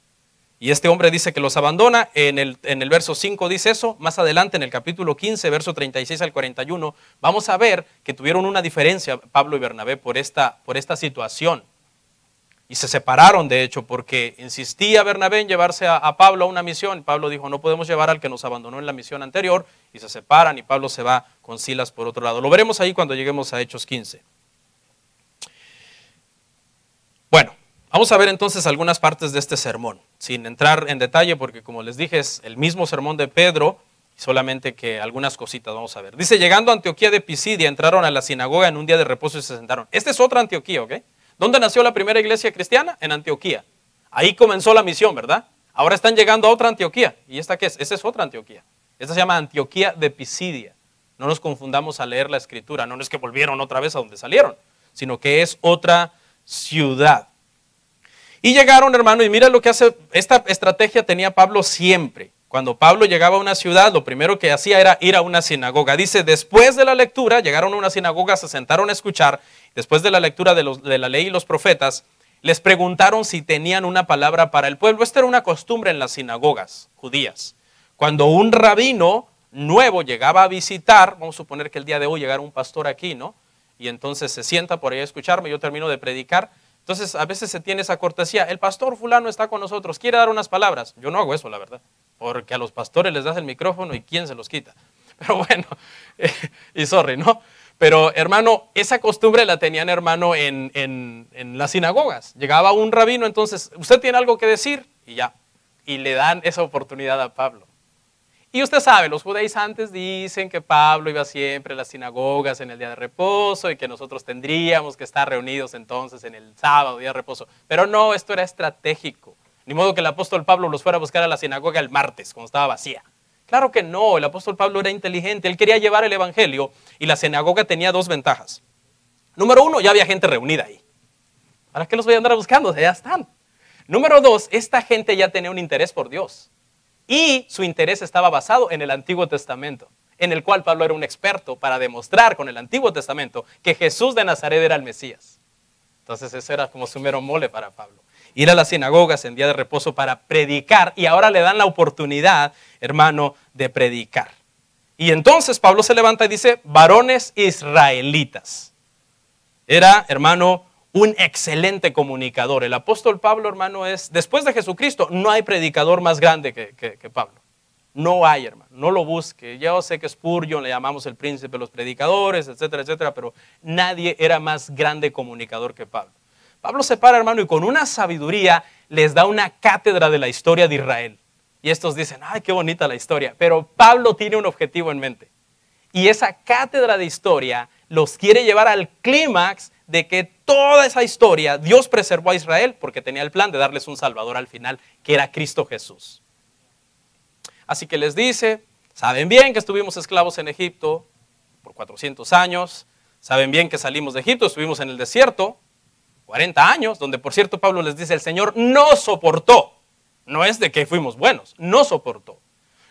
Y este hombre dice que los abandona. En el, en el, verso 5 dice eso. Más adelante, en el capítulo 15, verso 36 al 41, vamos a ver que tuvieron una diferencia Pablo y Bernabé por esta, por esta situación. Y se separaron, de hecho, porque insistía Bernabé en llevarse a, a, Pablo a una misión. Pablo dijo, no podemos llevar al que nos abandonó en la misión anterior. Y se separan y Pablo se va con Silas por otro lado. Lo veremos ahí cuando lleguemos a Hechos 15. Bueno, Vamos a ver entonces algunas partes de este sermón, sin entrar en detalle, porque como les dije, es el mismo sermón de Pedro, solamente que algunas cositas vamos a ver. Dice, llegando a Antioquía de Pisidia, entraron a la sinagoga en un día de reposo y se sentaron. Esta es otra Antioquía, ¿ok? ¿Dónde nació la primera iglesia cristiana? En Antioquía. Ahí comenzó la misión, ¿verdad? Ahora están llegando a otra Antioquía. ¿Y esta qué es? Esta es otra Antioquía. Esta se llama Antioquía de Pisidia. No nos confundamos al leer la escritura, no es que volvieron otra vez a donde salieron, sino que es otra ciudad. Y llegaron, hermano, y mira lo que hace, esta estrategia tenía Pablo siempre. Cuando Pablo llegaba a una ciudad, lo primero que hacía era ir a una sinagoga. Dice, después de la lectura, llegaron a una sinagoga, se sentaron a escuchar, después de la lectura de, de la ley y los profetas, les preguntaron si tenían una palabra para el pueblo. Esta era una costumbre en las sinagogas judías. Cuando un rabino nuevo llegaba a visitar, vamos a suponer que el día de hoy llegara un pastor aquí, ¿no? Y entonces se sienta por ahí a escucharme, yo termino de predicar entonces, a veces se tiene esa cortesía. El pastor fulano está con nosotros, quiere dar unas palabras. Yo no hago eso, la verdad, porque a los pastores les das el micrófono y quién se los quita. Pero bueno, y sorry, ¿no? Pero hermano, esa costumbre la tenían hermano en, en, las sinagogas. Llegaba un rabino, entonces, usted tiene algo que decir y ya. Y le dan esa oportunidad a Pablo. Y usted sabe, los antes dicen que Pablo iba siempre a las sinagogas en el día de reposo y que nosotros tendríamos que estar reunidos entonces en el sábado, día de reposo. Pero no, esto era estratégico. Ni modo que el apóstol Pablo los fuera a buscar a la sinagoga el martes, cuando estaba vacía. Claro que no, el apóstol Pablo era inteligente, él quería llevar el Evangelio y la sinagoga tenía dos ventajas. Número uno, ya había gente reunida ahí. ¿Para qué los voy a andar buscando? Ya están. Número dos, esta gente ya tenía un interés por Dios y su interés estaba basado en el Antiguo Testamento, en el cual Pablo era un experto para demostrar con el Antiguo Testamento que Jesús de Nazaret era el Mesías. Entonces eso era como su mero mole para Pablo. Ir a las sinagogas en día de reposo para predicar y ahora le dan la oportunidad, hermano, de predicar. Y entonces Pablo se levanta y dice, varones israelitas. Era, hermano, un excelente comunicador. El apóstol Pablo, hermano, es, después de Jesucristo, no hay predicador más grande que, Pablo. No hay, hermano, no lo busque. Yo sé que Spurgeon le llamamos el príncipe de los predicadores, etcétera, etcétera, pero nadie era más grande comunicador que Pablo. Pablo se para, hermano, y con una sabiduría les da una cátedra de la historia de Israel. Y estos dicen, ay, qué bonita la historia. Pero Pablo tiene un objetivo en mente. Y esa cátedra de historia los quiere llevar al clímax de que toda esa historia, Dios preservó a Israel porque tenía el plan de darles un Salvador al final, que era Cristo Jesús. Así que les dice, saben bien que estuvimos esclavos en Egipto por 400 años, saben bien que salimos de Egipto, estuvimos en el desierto 40 años, donde por cierto Pablo les dice, el Señor no soportó, no es de que fuimos buenos, no soportó.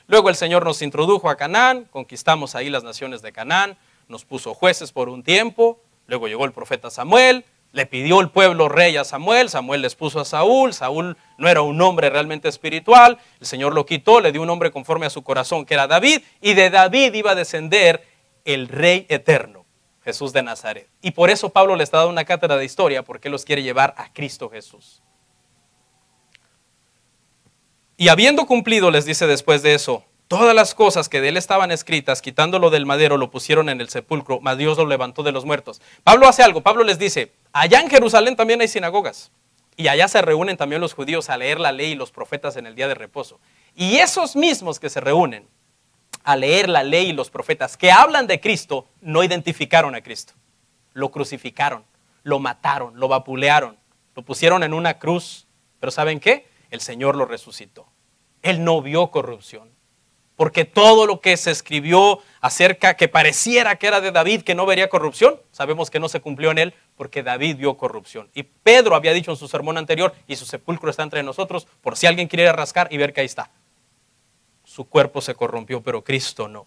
Luego el Señor nos introdujo a Canaán, conquistamos ahí las naciones de Canaán, nos puso jueces por un tiempo, luego llegó el profeta Samuel, le pidió el pueblo rey a Samuel, Samuel les puso a Saúl, Saúl no era un hombre realmente espiritual, el Señor lo quitó, le dio un hombre conforme a su corazón, que era David, y de David iba a descender el rey eterno, Jesús de Nazaret. Y por eso Pablo le está dando una cátedra de historia, porque los quiere llevar a Cristo Jesús. Y habiendo cumplido, les dice después de eso, Todas las cosas que de él estaban escritas, quitándolo del madero, lo pusieron en el sepulcro, mas Dios lo levantó de los muertos. Pablo hace algo, Pablo les dice, allá en Jerusalén también hay sinagogas, y allá se reúnen también los judíos a leer la ley y los profetas en el día de reposo. Y esos mismos que se reúnen a leer la ley y los profetas, que hablan de Cristo, no identificaron a Cristo. Lo crucificaron, lo mataron, lo vapulearon, lo pusieron en una cruz, pero ¿saben qué? El Señor lo resucitó. Él no vio corrupción porque todo lo que se escribió acerca que pareciera que era de David, que no vería corrupción, sabemos que no se cumplió en él porque David vio corrupción. Y Pedro había dicho en su sermón anterior, y su sepulcro está entre nosotros, por si alguien quiere rascar y ver que ahí está. Su cuerpo se corrompió, pero Cristo no.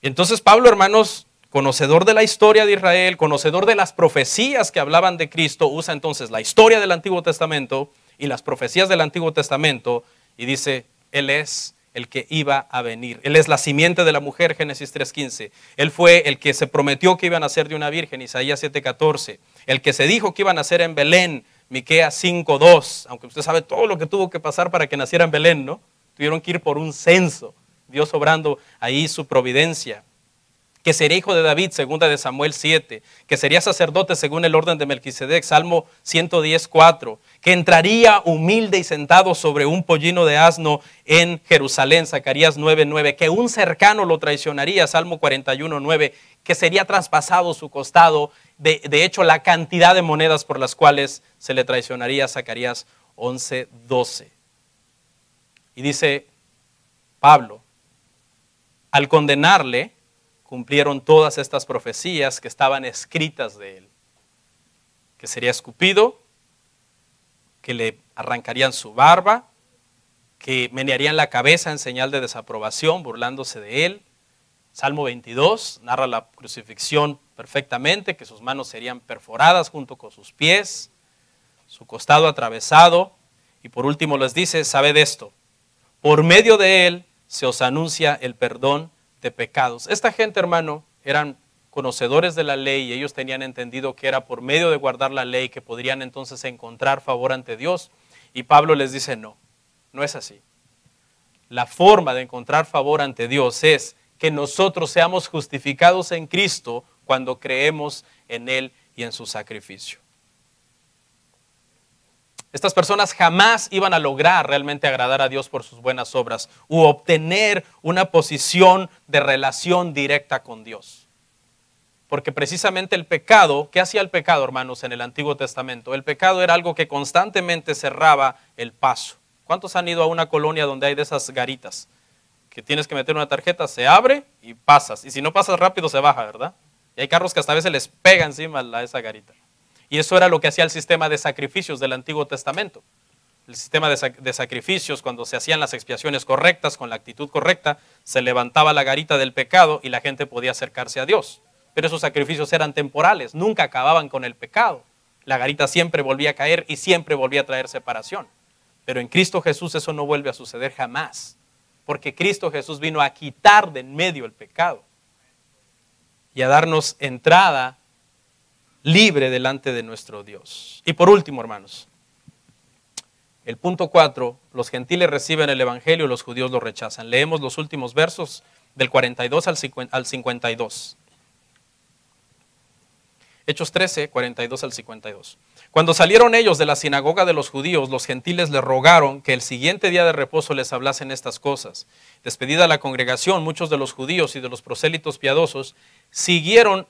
Y entonces Pablo, hermanos, conocedor de la historia de Israel, conocedor de las profecías que hablaban de Cristo, usa entonces la historia del Antiguo Testamento y las profecías del Antiguo Testamento y dice, él es el que iba a venir. Él es la simiente de la mujer, Génesis 3.15. Él fue el que se prometió que iba a nacer de una virgen, Isaías 7.14. El que se dijo que iba a nacer en Belén, Miqueas 5.2. Aunque usted sabe todo lo que tuvo que pasar para que naciera en Belén, ¿no? Tuvieron que ir por un censo. Dios obrando ahí su providencia que sería hijo de David, segunda de Samuel 7, que sería sacerdote según el orden de Melquisedec, Salmo 110.4, que entraría humilde y sentado sobre un pollino de asno en Jerusalén, Zacarías 9.9, que un cercano lo traicionaría, Salmo 41, que sería traspasado su costado, de, de hecho la cantidad de monedas por las cuales se le traicionaría, Zacarías 11.12. Y dice Pablo, al condenarle, cumplieron todas estas profecías que estaban escritas de él, que sería escupido, que le arrancarían su barba, que menearían la cabeza en señal de desaprobación, burlándose de él. Salmo 22 narra la crucifixión perfectamente, que sus manos serían perforadas junto con sus pies, su costado atravesado, y por último les dice, sabed esto, por medio de él se os anuncia el perdón pecados. Esta gente, hermano, eran conocedores de la ley y ellos tenían entendido que era por medio de guardar la ley que podrían entonces encontrar favor ante Dios. Y Pablo les dice, no, no es así. La forma de encontrar favor ante Dios es que nosotros seamos justificados en Cristo cuando creemos en Él y en su sacrificio. Estas personas jamás iban a lograr realmente agradar a Dios por sus buenas obras u obtener una posición de relación directa con Dios. Porque precisamente el pecado, ¿qué hacía el pecado, hermanos, en el Antiguo Testamento? El pecado era algo que constantemente cerraba el paso. ¿Cuántos han ido a una colonia donde hay de esas garitas? Que tienes que meter una tarjeta, se abre y pasas. Y si no pasas rápido, se baja, ¿verdad? Y hay carros que hasta a veces les pega encima a esa garita. Y eso era lo que hacía el sistema de sacrificios del Antiguo Testamento. El sistema de, sacrificios, cuando se hacían las expiaciones correctas, con la actitud correcta, se levantaba la garita del pecado y la gente podía acercarse a Dios. Pero esos sacrificios eran temporales, nunca acababan con el pecado. La garita siempre volvía a caer y siempre volvía a traer separación. Pero en Cristo Jesús eso no vuelve a suceder jamás, porque Cristo Jesús vino a quitar de en medio el pecado y a darnos entrada libre delante de nuestro Dios. Y por último, hermanos, el punto 4, los gentiles reciben el Evangelio, y los judíos lo rechazan. Leemos los últimos versos del 42 al 52. Hechos 13, 42 al 52. Cuando salieron ellos de la sinagoga de los judíos, los gentiles le rogaron que el siguiente día de reposo les hablasen estas cosas. Despedida la congregación, muchos de los judíos y de los prosélitos piadosos siguieron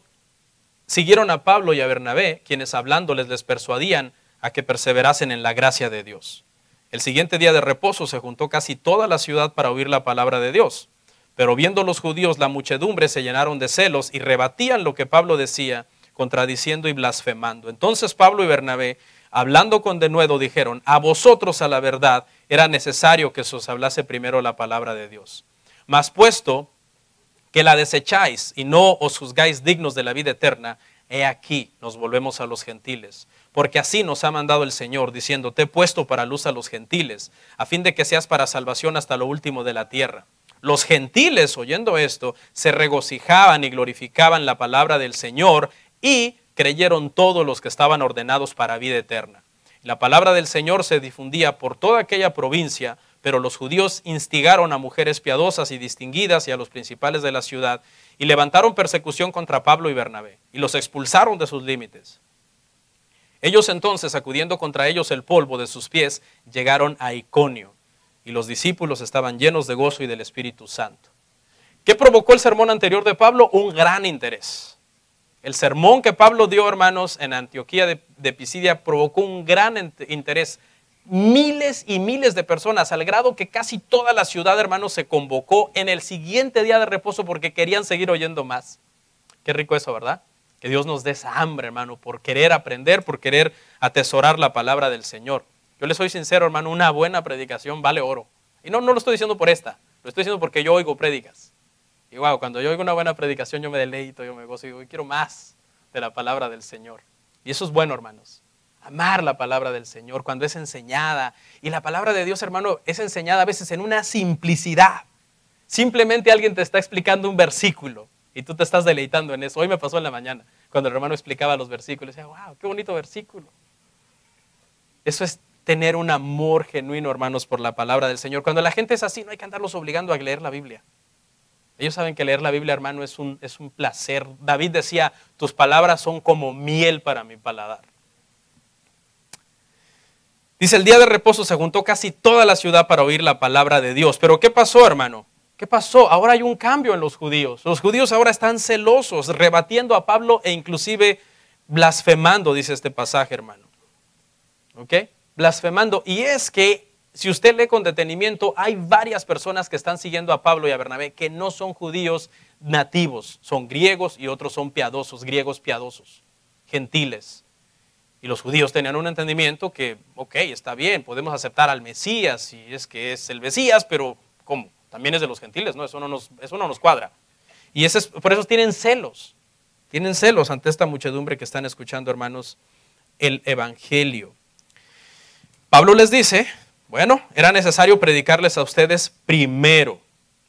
Siguieron a Pablo y a Bernabé, quienes hablándoles les persuadían a que perseverasen en la gracia de Dios. El siguiente día de reposo se juntó casi toda la ciudad para oír la palabra de Dios. Pero viendo los judíos la muchedumbre se llenaron de celos y rebatían lo que Pablo decía, contradiciendo y blasfemando. Entonces Pablo y Bernabé, hablando con denuedo, dijeron, a vosotros a la verdad era necesario que os hablase primero la palabra de Dios. Mas puesto que la desecháis y no os juzgáis dignos de la vida eterna, he aquí nos volvemos a los gentiles. Porque así nos ha mandado el Señor, diciendo, te he puesto para luz a los gentiles, a fin de que seas para salvación hasta lo último de la tierra. Los gentiles, oyendo esto, se regocijaban y glorificaban la palabra del Señor y creyeron todos los que estaban ordenados para vida eterna. La palabra del Señor se difundía por toda aquella provincia, pero los judíos instigaron a mujeres piadosas y distinguidas y a los principales de la ciudad y levantaron persecución contra Pablo y Bernabé y los expulsaron de sus límites. Ellos entonces, sacudiendo contra ellos el polvo de sus pies, llegaron a Iconio y los discípulos estaban llenos de gozo y del Espíritu Santo. ¿Qué provocó el sermón anterior de Pablo? Un gran interés. El sermón que Pablo dio, hermanos, en Antioquía de, de Pisidia provocó un gran interés miles y miles de personas, al grado que casi toda la ciudad, hermanos, se convocó en el siguiente día de reposo porque querían seguir oyendo más. Qué rico eso, ¿verdad? Que Dios nos dé esa hambre, hermano, por querer aprender, por querer atesorar la palabra del Señor. Yo le soy sincero, hermano, una buena predicación vale oro. Y no, no lo estoy diciendo por esta, lo estoy diciendo porque yo oigo predicas. Y wow, cuando yo oigo una buena predicación, yo me deleito, yo me gozo y digo, quiero más de la palabra del Señor. Y eso es bueno, hermanos amar la palabra del Señor cuando es enseñada. Y la palabra de Dios, hermano, es enseñada a veces en una simplicidad. Simplemente alguien te está explicando un versículo y tú te estás deleitando en eso. Hoy me pasó en la mañana, cuando el hermano explicaba los versículos. Decía, wow, qué bonito versículo. Eso es tener un amor genuino, hermanos, por la palabra del Señor. Cuando la gente es así, no hay que andarlos obligando a leer la Biblia. Ellos saben que leer la Biblia, hermano, es un, es un placer. David decía, tus palabras son como miel para mi paladar. Dice, el día de reposo se juntó casi toda la ciudad para oír la palabra de Dios. Pero ¿qué pasó, hermano? ¿Qué pasó? Ahora hay un cambio en los judíos. Los judíos ahora están celosos, rebatiendo a Pablo e inclusive blasfemando, dice este pasaje, hermano. ¿Ok? Blasfemando. Y es que, si usted lee con detenimiento, hay varias personas que están siguiendo a Pablo y a Bernabé que no son judíos nativos, son griegos y otros son piadosos, griegos piadosos, gentiles. Y los judíos tenían un entendimiento que, ok, está bien, podemos aceptar al Mesías si es que es el Mesías, pero como También es de los gentiles, ¿no? Eso no nos, eso nos cuadra. Y es, por eso tienen celos, tienen celos ante esta muchedumbre que están escuchando, hermanos, el Evangelio. Pablo les dice, bueno, era necesario predicarles a ustedes primero,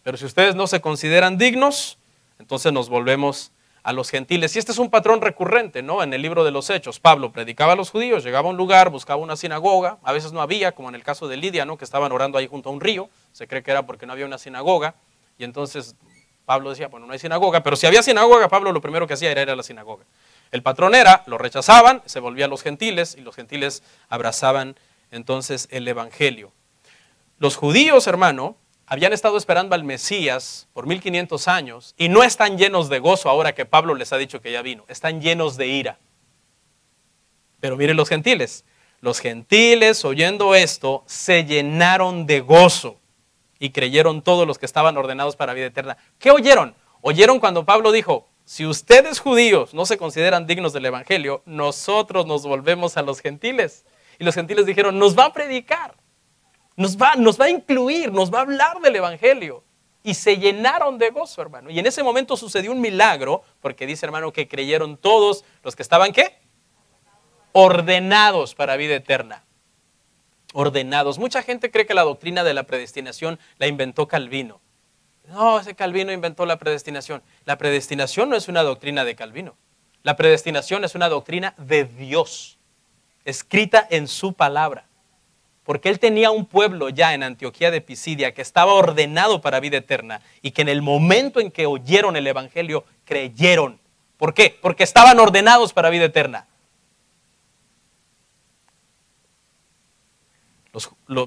pero si ustedes no se consideran dignos, entonces nos volvemos a los gentiles. Y este es un patrón recurrente, ¿no? En el libro de los Hechos. Pablo predicaba a los judíos, llegaba a un lugar, buscaba una sinagoga, a veces no había, como en el caso de Lidia, ¿no? Que estaban orando ahí junto a un río, se cree que era porque no había una sinagoga, y entonces Pablo decía, bueno, no hay sinagoga, pero si había sinagoga, Pablo lo primero que hacía era ir a la sinagoga. El patrón era, lo rechazaban, se volvía a los gentiles, y los gentiles abrazaban entonces el Evangelio. Los judíos, hermano, habían estado esperando al Mesías por 1500 años y no están llenos de gozo ahora que Pablo les ha dicho que ya vino, están llenos de ira. Pero miren los gentiles, los gentiles oyendo esto se llenaron de gozo y creyeron todos los que estaban ordenados para vida eterna. ¿Qué oyeron? Oyeron cuando Pablo dijo, si ustedes judíos no se consideran dignos del Evangelio, nosotros nos volvemos a los gentiles. Y los gentiles dijeron, nos va a predicar. Nos va, nos va a incluir, nos va a hablar del Evangelio. Y se llenaron de gozo, hermano. Y en ese momento sucedió un milagro, porque dice, hermano, que creyeron todos los que estaban, ¿qué? Ordenados para vida eterna. Ordenados. Mucha gente cree que la doctrina de la predestinación la inventó Calvino. No, ese Calvino inventó la predestinación. La predestinación no es una doctrina de Calvino. La predestinación es una doctrina de Dios, escrita en su palabra porque él tenía un pueblo ya en Antioquía de Pisidia que estaba ordenado para vida eterna y que en el momento en que oyeron el Evangelio creyeron. ¿Por qué? Porque estaban ordenados para vida eterna.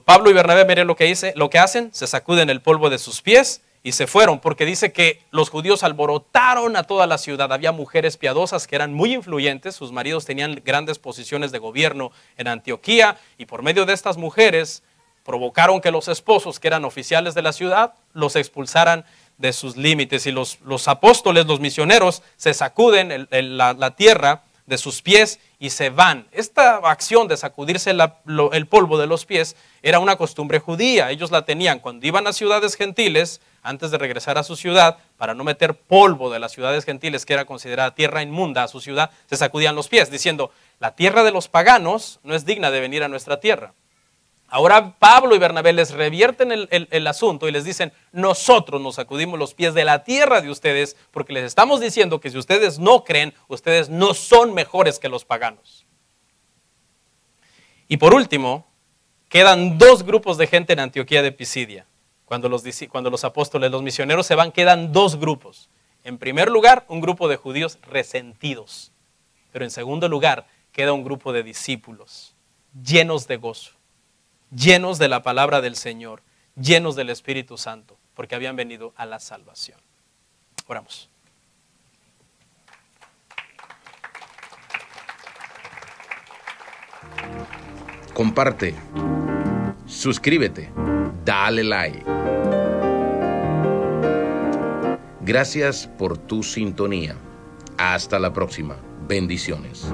Pablo y Bernabé, miren lo que, lo que hacen, se sacuden el polvo de sus pies y se fueron, porque dice que los judíos alborotaron a toda la ciudad. Había mujeres piadosas que eran muy influyentes, sus maridos tenían grandes posiciones de gobierno en Antioquía y por medio de estas mujeres provocaron que los esposos, que eran oficiales de la ciudad, los expulsaran de sus límites. Y los, los apóstoles, los misioneros, se sacuden la tierra de sus pies y se van. Esta acción de sacudirse el polvo de los pies era una costumbre judía. Ellos la tenían cuando iban a ciudades gentiles, antes de regresar a su ciudad, para no meter polvo de las ciudades gentiles, que era considerada tierra inmunda a su ciudad, se sacudían los pies, diciendo, la tierra de los paganos no es digna de venir a nuestra tierra. Ahora Pablo y Bernabé les revierten el, asunto y les dicen, nosotros nos sacudimos los pies de la tierra de ustedes porque les estamos diciendo que si ustedes no creen, ustedes no son mejores que los paganos. Y por último, quedan dos grupos de gente en Antioquía de Pisidia. Cuando los, cuando los apóstoles, los misioneros se van, quedan dos grupos. En primer lugar, un grupo de judíos resentidos. Pero en segundo lugar, queda un grupo de discípulos llenos de gozo llenos de la palabra del Señor, llenos del Espíritu Santo, porque habían venido a la salvación. Oramos. Comparte, suscríbete, dale like. Gracias por tu sintonía. Hasta la próxima. Bendiciones.